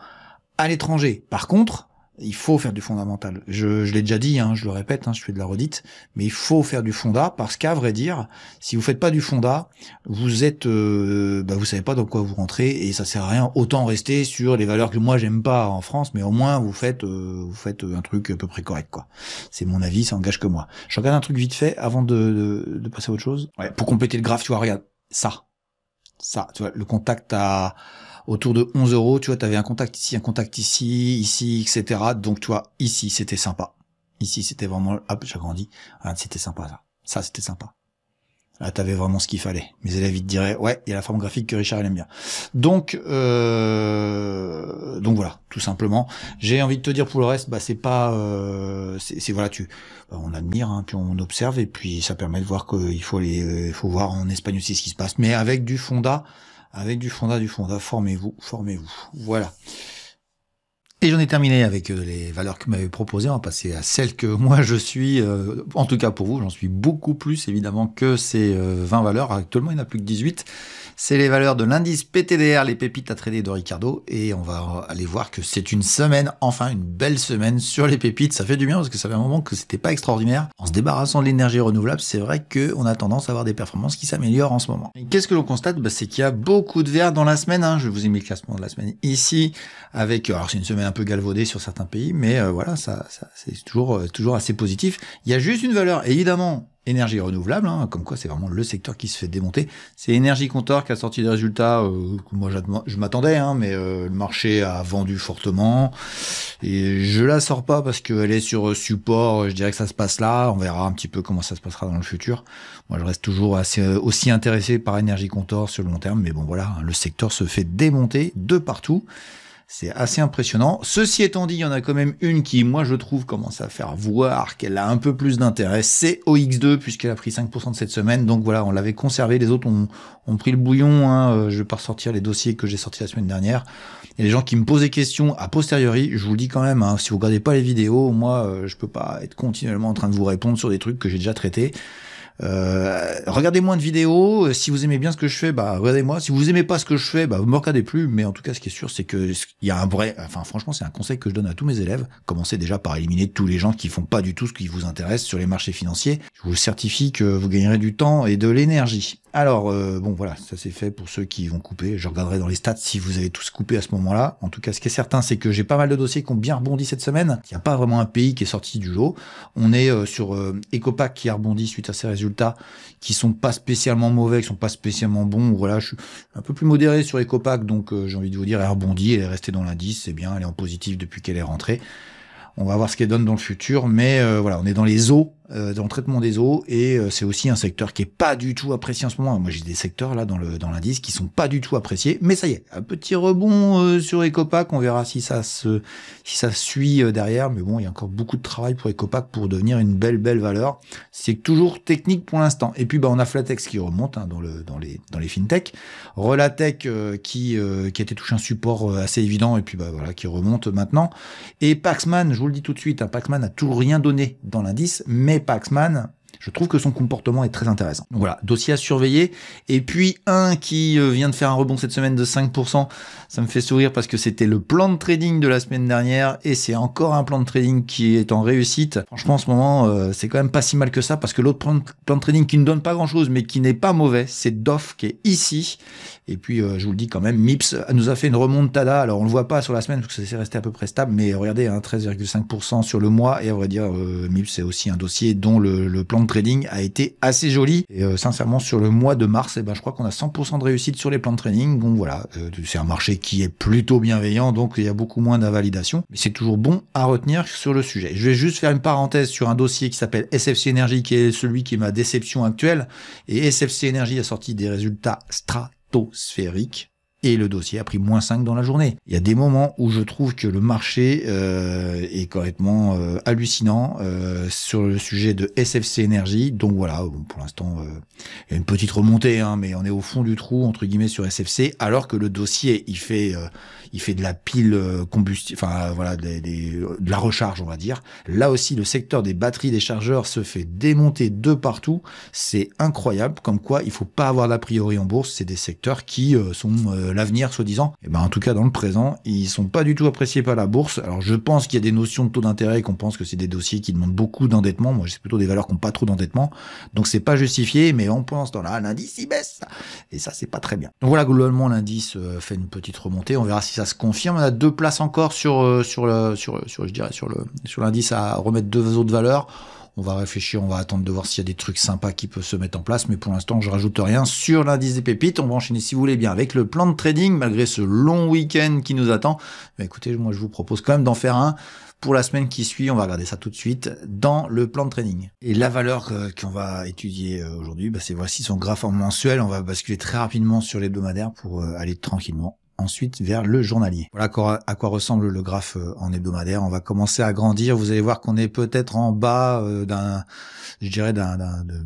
à l'étranger. Par contre, il faut faire du fondamental. Je, l'ai déjà dit, hein, je le répète, hein, je fais de la redite, mais il faut faire du fonda parce qu'à vrai dire, si vous faites pas du fonda, vous êtes, euh, bah, vous savez pas dans quoi vous rentrez et ça sert à rien. Autant rester sur les valeurs que moi j'aime pas en France, mais au moins vous faites, euh, vous faites un truc à peu près correct, quoi. C'est mon avis, ça engage que moi. Je regarde un truc vite fait avant de, passer à autre chose. pour compléter le graphe, tu vois, regarde ça, ça, tu vois, le contact à autour de 11 euros, tu vois, tu avais un contact ici, un contact ici, ici, etc. Donc, tu vois, ici, c'était sympa. Ici, c'était vraiment, hop, j'agrandis. Ah, c'était sympa, ça. Ça, c'était sympa. Là, t'avais vraiment ce qu'il fallait. Mes élèves, ils te diraient, ouais, il y a la forme graphique que Richard, elle aime bien. Donc, euh... donc voilà, tout simplement. J'ai envie de te dire pour le reste, bah, c'est pas, euh... c'est voilà, tu, bah, on admire, hein, puis on observe, et puis ça permet de voir qu'il faut les, il euh, faut voir en Espagne aussi ce qui se passe, mais avec du fonda avec du fondat, du fonda, formez-vous, formez-vous. Voilà. Et j'en ai terminé avec euh, les valeurs que vous m'avez proposées. On va passer à celles que moi je suis, euh, en tout cas pour vous, j'en suis beaucoup plus évidemment que ces 20 euh, valeurs. Actuellement, il n'y en a plus que 18. C'est les valeurs de l'indice PTDR, les pépites à trader de Ricardo. Et on va aller voir que c'est une semaine, enfin une belle semaine sur les pépites. Ça fait du bien parce que ça fait un moment que c'était pas extraordinaire. En se débarrassant de l'énergie renouvelable, c'est vrai qu'on a tendance à avoir des performances qui s'améliorent en ce moment. Qu'est-ce que l'on constate bah, C'est qu'il y a beaucoup de verre dans la semaine. Hein. Je vous ai mis le classement de la semaine ici. Avec, alors c'est une semaine un peu galvaudé sur certains pays, mais euh, voilà, ça, c'est toujours, euh, toujours assez positif. Il y a juste une valeur, évidemment, énergie renouvelable, hein, comme quoi c'est vraiment le secteur qui se fait démonter. C'est Énergie Contour qui a sorti des résultats euh, que moi je m'attendais, hein, mais le marché a vendu fortement. Et je la sors pas parce qu'elle est sur support, je dirais que ça se passe là, on verra un petit peu comment ça se passera dans le futur. Moi je reste toujours assez, aussi intéressé par Énergie Contour sur le long terme, mais bon voilà, le secteur se fait démonter de partout. C'est assez impressionnant. Ceci étant dit, il y en a quand même une qui, moi, je trouve, commence à faire voir qu'elle a un peu plus d'intérêt. C'est OX2, puisqu'elle a pris 5% de cette semaine. Donc voilà, on l'avait conservé. Les autres ont, pris le bouillon. Hein. Euh, je vais pas ressortir les dossiers que j'ai sortis la semaine dernière. Et les gens qui me posaient des questions a posteriori, je vous le dis quand même, hein, si vous regardez pas les vidéos, moi, euh, je peux pas être continuellement en train de vous répondre sur des trucs que j'ai déjà traités. Euh, regardez moins de vidéos. Euh, si vous aimez bien ce que je fais, bah regardez-moi. Si vous aimez pas ce que je fais, bah vous me regardez plus. Mais en tout cas, ce qui est sûr, c'est que il y a un vrai. Enfin, franchement, c'est un conseil que je donne à tous mes élèves. Commencez déjà par éliminer tous les gens qui font pas du tout ce qui vous intéresse sur les marchés financiers. Je vous certifie que vous gagnerez du temps et de l'énergie. Alors euh, bon, voilà, ça c'est fait pour ceux qui vont couper. Je regarderai dans les stats si vous avez tous coupé à ce moment-là. En tout cas, ce qui est certain, c'est que j'ai pas mal de dossiers qui ont bien rebondi cette semaine. Il n'y a pas vraiment un pays qui est sorti du lot. On est sur Ecopac qui a rebondi suite à ses résultats qui sont pas spécialement mauvais, qui sont pas spécialement bons. Voilà, je suis un peu plus modéré sur Ecopack, donc euh, j'ai envie de vous dire, elle rebondit, elle est restée dans l'indice, c'est bien, elle est en positif depuis qu'elle est rentrée. On va voir ce qu'elle donne dans le futur, mais euh, voilà, on est dans les eaux, euh, dans le traitement des eaux, et euh, c'est aussi un secteur qui est pas du tout apprécié en ce moment. Moi, j'ai des secteurs là dans le dans l'indice qui sont pas du tout appréciés, mais ça y est, un petit rebond sur Ecopac, on verra si ça se si ça suit derrière. Mais bon, il y a encore beaucoup de travail pour Ecopac pour devenir une belle belle valeur. C'est toujours technique pour l'instant. Et puis, bah, on a Flatex qui remonte hein, dans le dans les dans les fintech, Relatech qui qui a été touché un support assez évident et puis bah voilà qui remonte maintenant, et Paxman, je vous vous le dis tout de suite, un hein, Pac-Man a toujours rien donné dans l'indice, mais Paxman je trouve que son comportement est très intéressant. Donc voilà, dossier à surveiller. Et puis un qui euh, vient de faire un rebond cette semaine de 5%, ça me fait sourire parce que c'était le plan de trading de la semaine dernière et c'est encore un plan de trading qui est en réussite. Franchement, en ce moment, euh, c'est quand même pas si mal que ça parce que l'autre plan de trading qui ne donne pas grand chose mais qui n'est pas mauvais, c'est DOF qui est ici. Et puis, euh, je vous le dis quand même, MIPS nous a fait une remontada. Alors, on le voit pas sur la semaine parce que c'est resté à peu près stable, mais regardez, 13,5% hein, sur le mois et à vrai dire, MIPS c'est aussi un dossier dont le plan trading a été assez joli. Et euh, sincèrement, sur le mois de mars, et eh ben, je crois qu'on a 100% de réussite sur les plans de trading. Bon, voilà, euh, c'est un marché qui est plutôt bienveillant, donc il y a beaucoup moins d'invalidation. Mais c'est toujours bon à retenir sur le sujet. Je vais juste faire une parenthèse sur un dossier qui s'appelle SFC Energy, qui est celui qui est ma déception actuelle. Et SFC Energy a sorti des résultats stratosphériques le dossier a pris moins 5 dans la journée. Il y a des moments où je trouve que le marché euh, est complètement euh, hallucinant euh, sur le sujet de SFC Énergie. Donc voilà, pour l'instant, il y a une petite remontée, hein, mais on est au fond du trou, entre guillemets, sur SFC, alors que le dossier, il fait, il fait de la pile euh, combustible, enfin voilà, euh, de la recharge, on va dire. Là aussi, le secteur des batteries, des chargeurs se fait démonter de partout. C'est incroyable, comme quoi il faut pas avoir d'a priori en bourse. C'est des secteurs qui euh, sont l'avenir, soi-disant. Et eh ben en tout cas, dans le présent, ils sont pas du tout appréciés par la bourse. Alors je pense qu'il y a des notions de taux d'intérêt, qu'on pense que c'est des dossiers qui demandent beaucoup d'endettement. Moi, c'est plutôt des valeurs qui n'ont pas trop d'endettement, donc c'est pas justifié. Mais on pense dans l'indice il baisse, et ça c'est pas très bien. Donc voilà, globalement l'indice fait une petite remontée. On verra si ça se confirme, on a deux places encore sur, euh, sur, le, sur, sur, je dirais, sur, le, sur l'indice à remettre deux autres valeurs. On va réfléchir, on va attendre de voir s'il y a des trucs sympas qui peuvent se mettre en place, mais pour l'instant, je rajoute rien sur l'indice des pépites. On va enchaîner, si vous voulez bien, avec le plan de trading, malgré ce long week-end qui nous attend. Mais bah, écoutez, moi, je vous propose quand même d'en faire un pour la semaine qui suit. On va regarder ça tout de suite dans le plan de trading. Et la valeur euh, qu'on va étudier euh, aujourd'hui, bah, c'est voici son graphe en mensuel. On va basculer très rapidement sur l'hebdomadaire pour aller tranquillement ensuite vers le journalier. Voilà à quoi ressemble le graphe euh, en hebdomadaire. On va commencer à grandir. Vous allez voir qu'on est peut-être en bas euh, d'un, je dirais,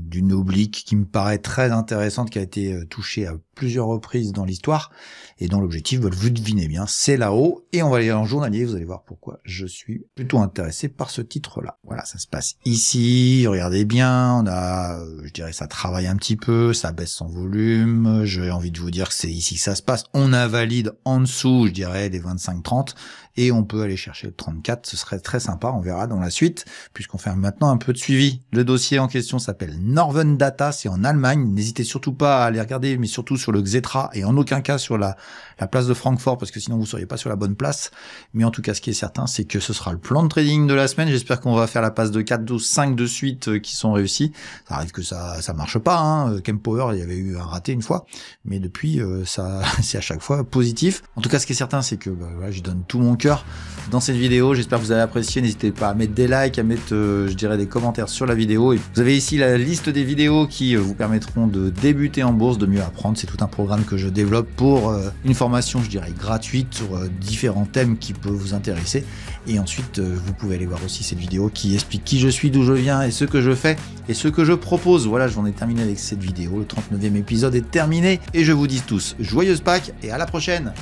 d'une oblique qui me paraît très intéressante, qui a été euh, touchée à plusieurs reprises dans l'histoire et dont l'objectif, bah, vous devinez bien, c'est là-haut et on va aller en journalier, vous allez voir pourquoi je suis plutôt intéressé par ce titre-là. Voilà, ça se passe ici, regardez bien, on a, euh, je dirais ça travaille un petit peu, ça baisse son volume, j'ai envie de vous dire que c'est ici que ça se passe, on invalide en dessous, je dirais, des 25-30 et on peut aller chercher le 34, ce serait très sympa, on verra dans la suite, puisqu'on fait maintenant un peu de suivi. Le dossier en question s'appelle Norven Data, c'est en Allemagne, n'hésitez surtout pas à aller regarder, mais surtout sur le Xetra et en aucun cas sur la, la place de Francfort parce que sinon vous seriez pas sur la bonne place. Mais en tout cas, ce qui est certain, c'est que ce sera le plan de trading de la semaine. J'espère qu'on va faire la passe de 4, 12, 5 de suite euh, qui sont réussis. Ça arrive que ça, ça marche pas, hein. Euh, Power, il y avait eu un raté une fois. Mais depuis, euh, ça, c'est à chaque fois positif. En tout cas, ce qui est certain, c'est que, bah, je donne tout mon cœur dans cette vidéo. J'espère que vous avez apprécié. N'hésitez pas à mettre des likes, à mettre, je dirais, des commentaires sur la vidéo. Et vous avez ici la liste des vidéos qui vous permettront de débuter en bourse, de mieux apprendre. C'est tout un programme que je développe pour euh, une formation, je dirais, gratuite sur euh, différents thèmes qui peuvent vous intéresser. Et ensuite, euh, vous pouvez aller voir aussi cette vidéo qui explique qui je suis, d'où je viens et ce que je fais et ce que je propose. Voilà, j'en ai terminé avec cette vidéo. Le 39e épisode est terminé. Et je vous dis tous, joyeuse Pâques et à la prochaine.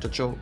Ciao, ciao.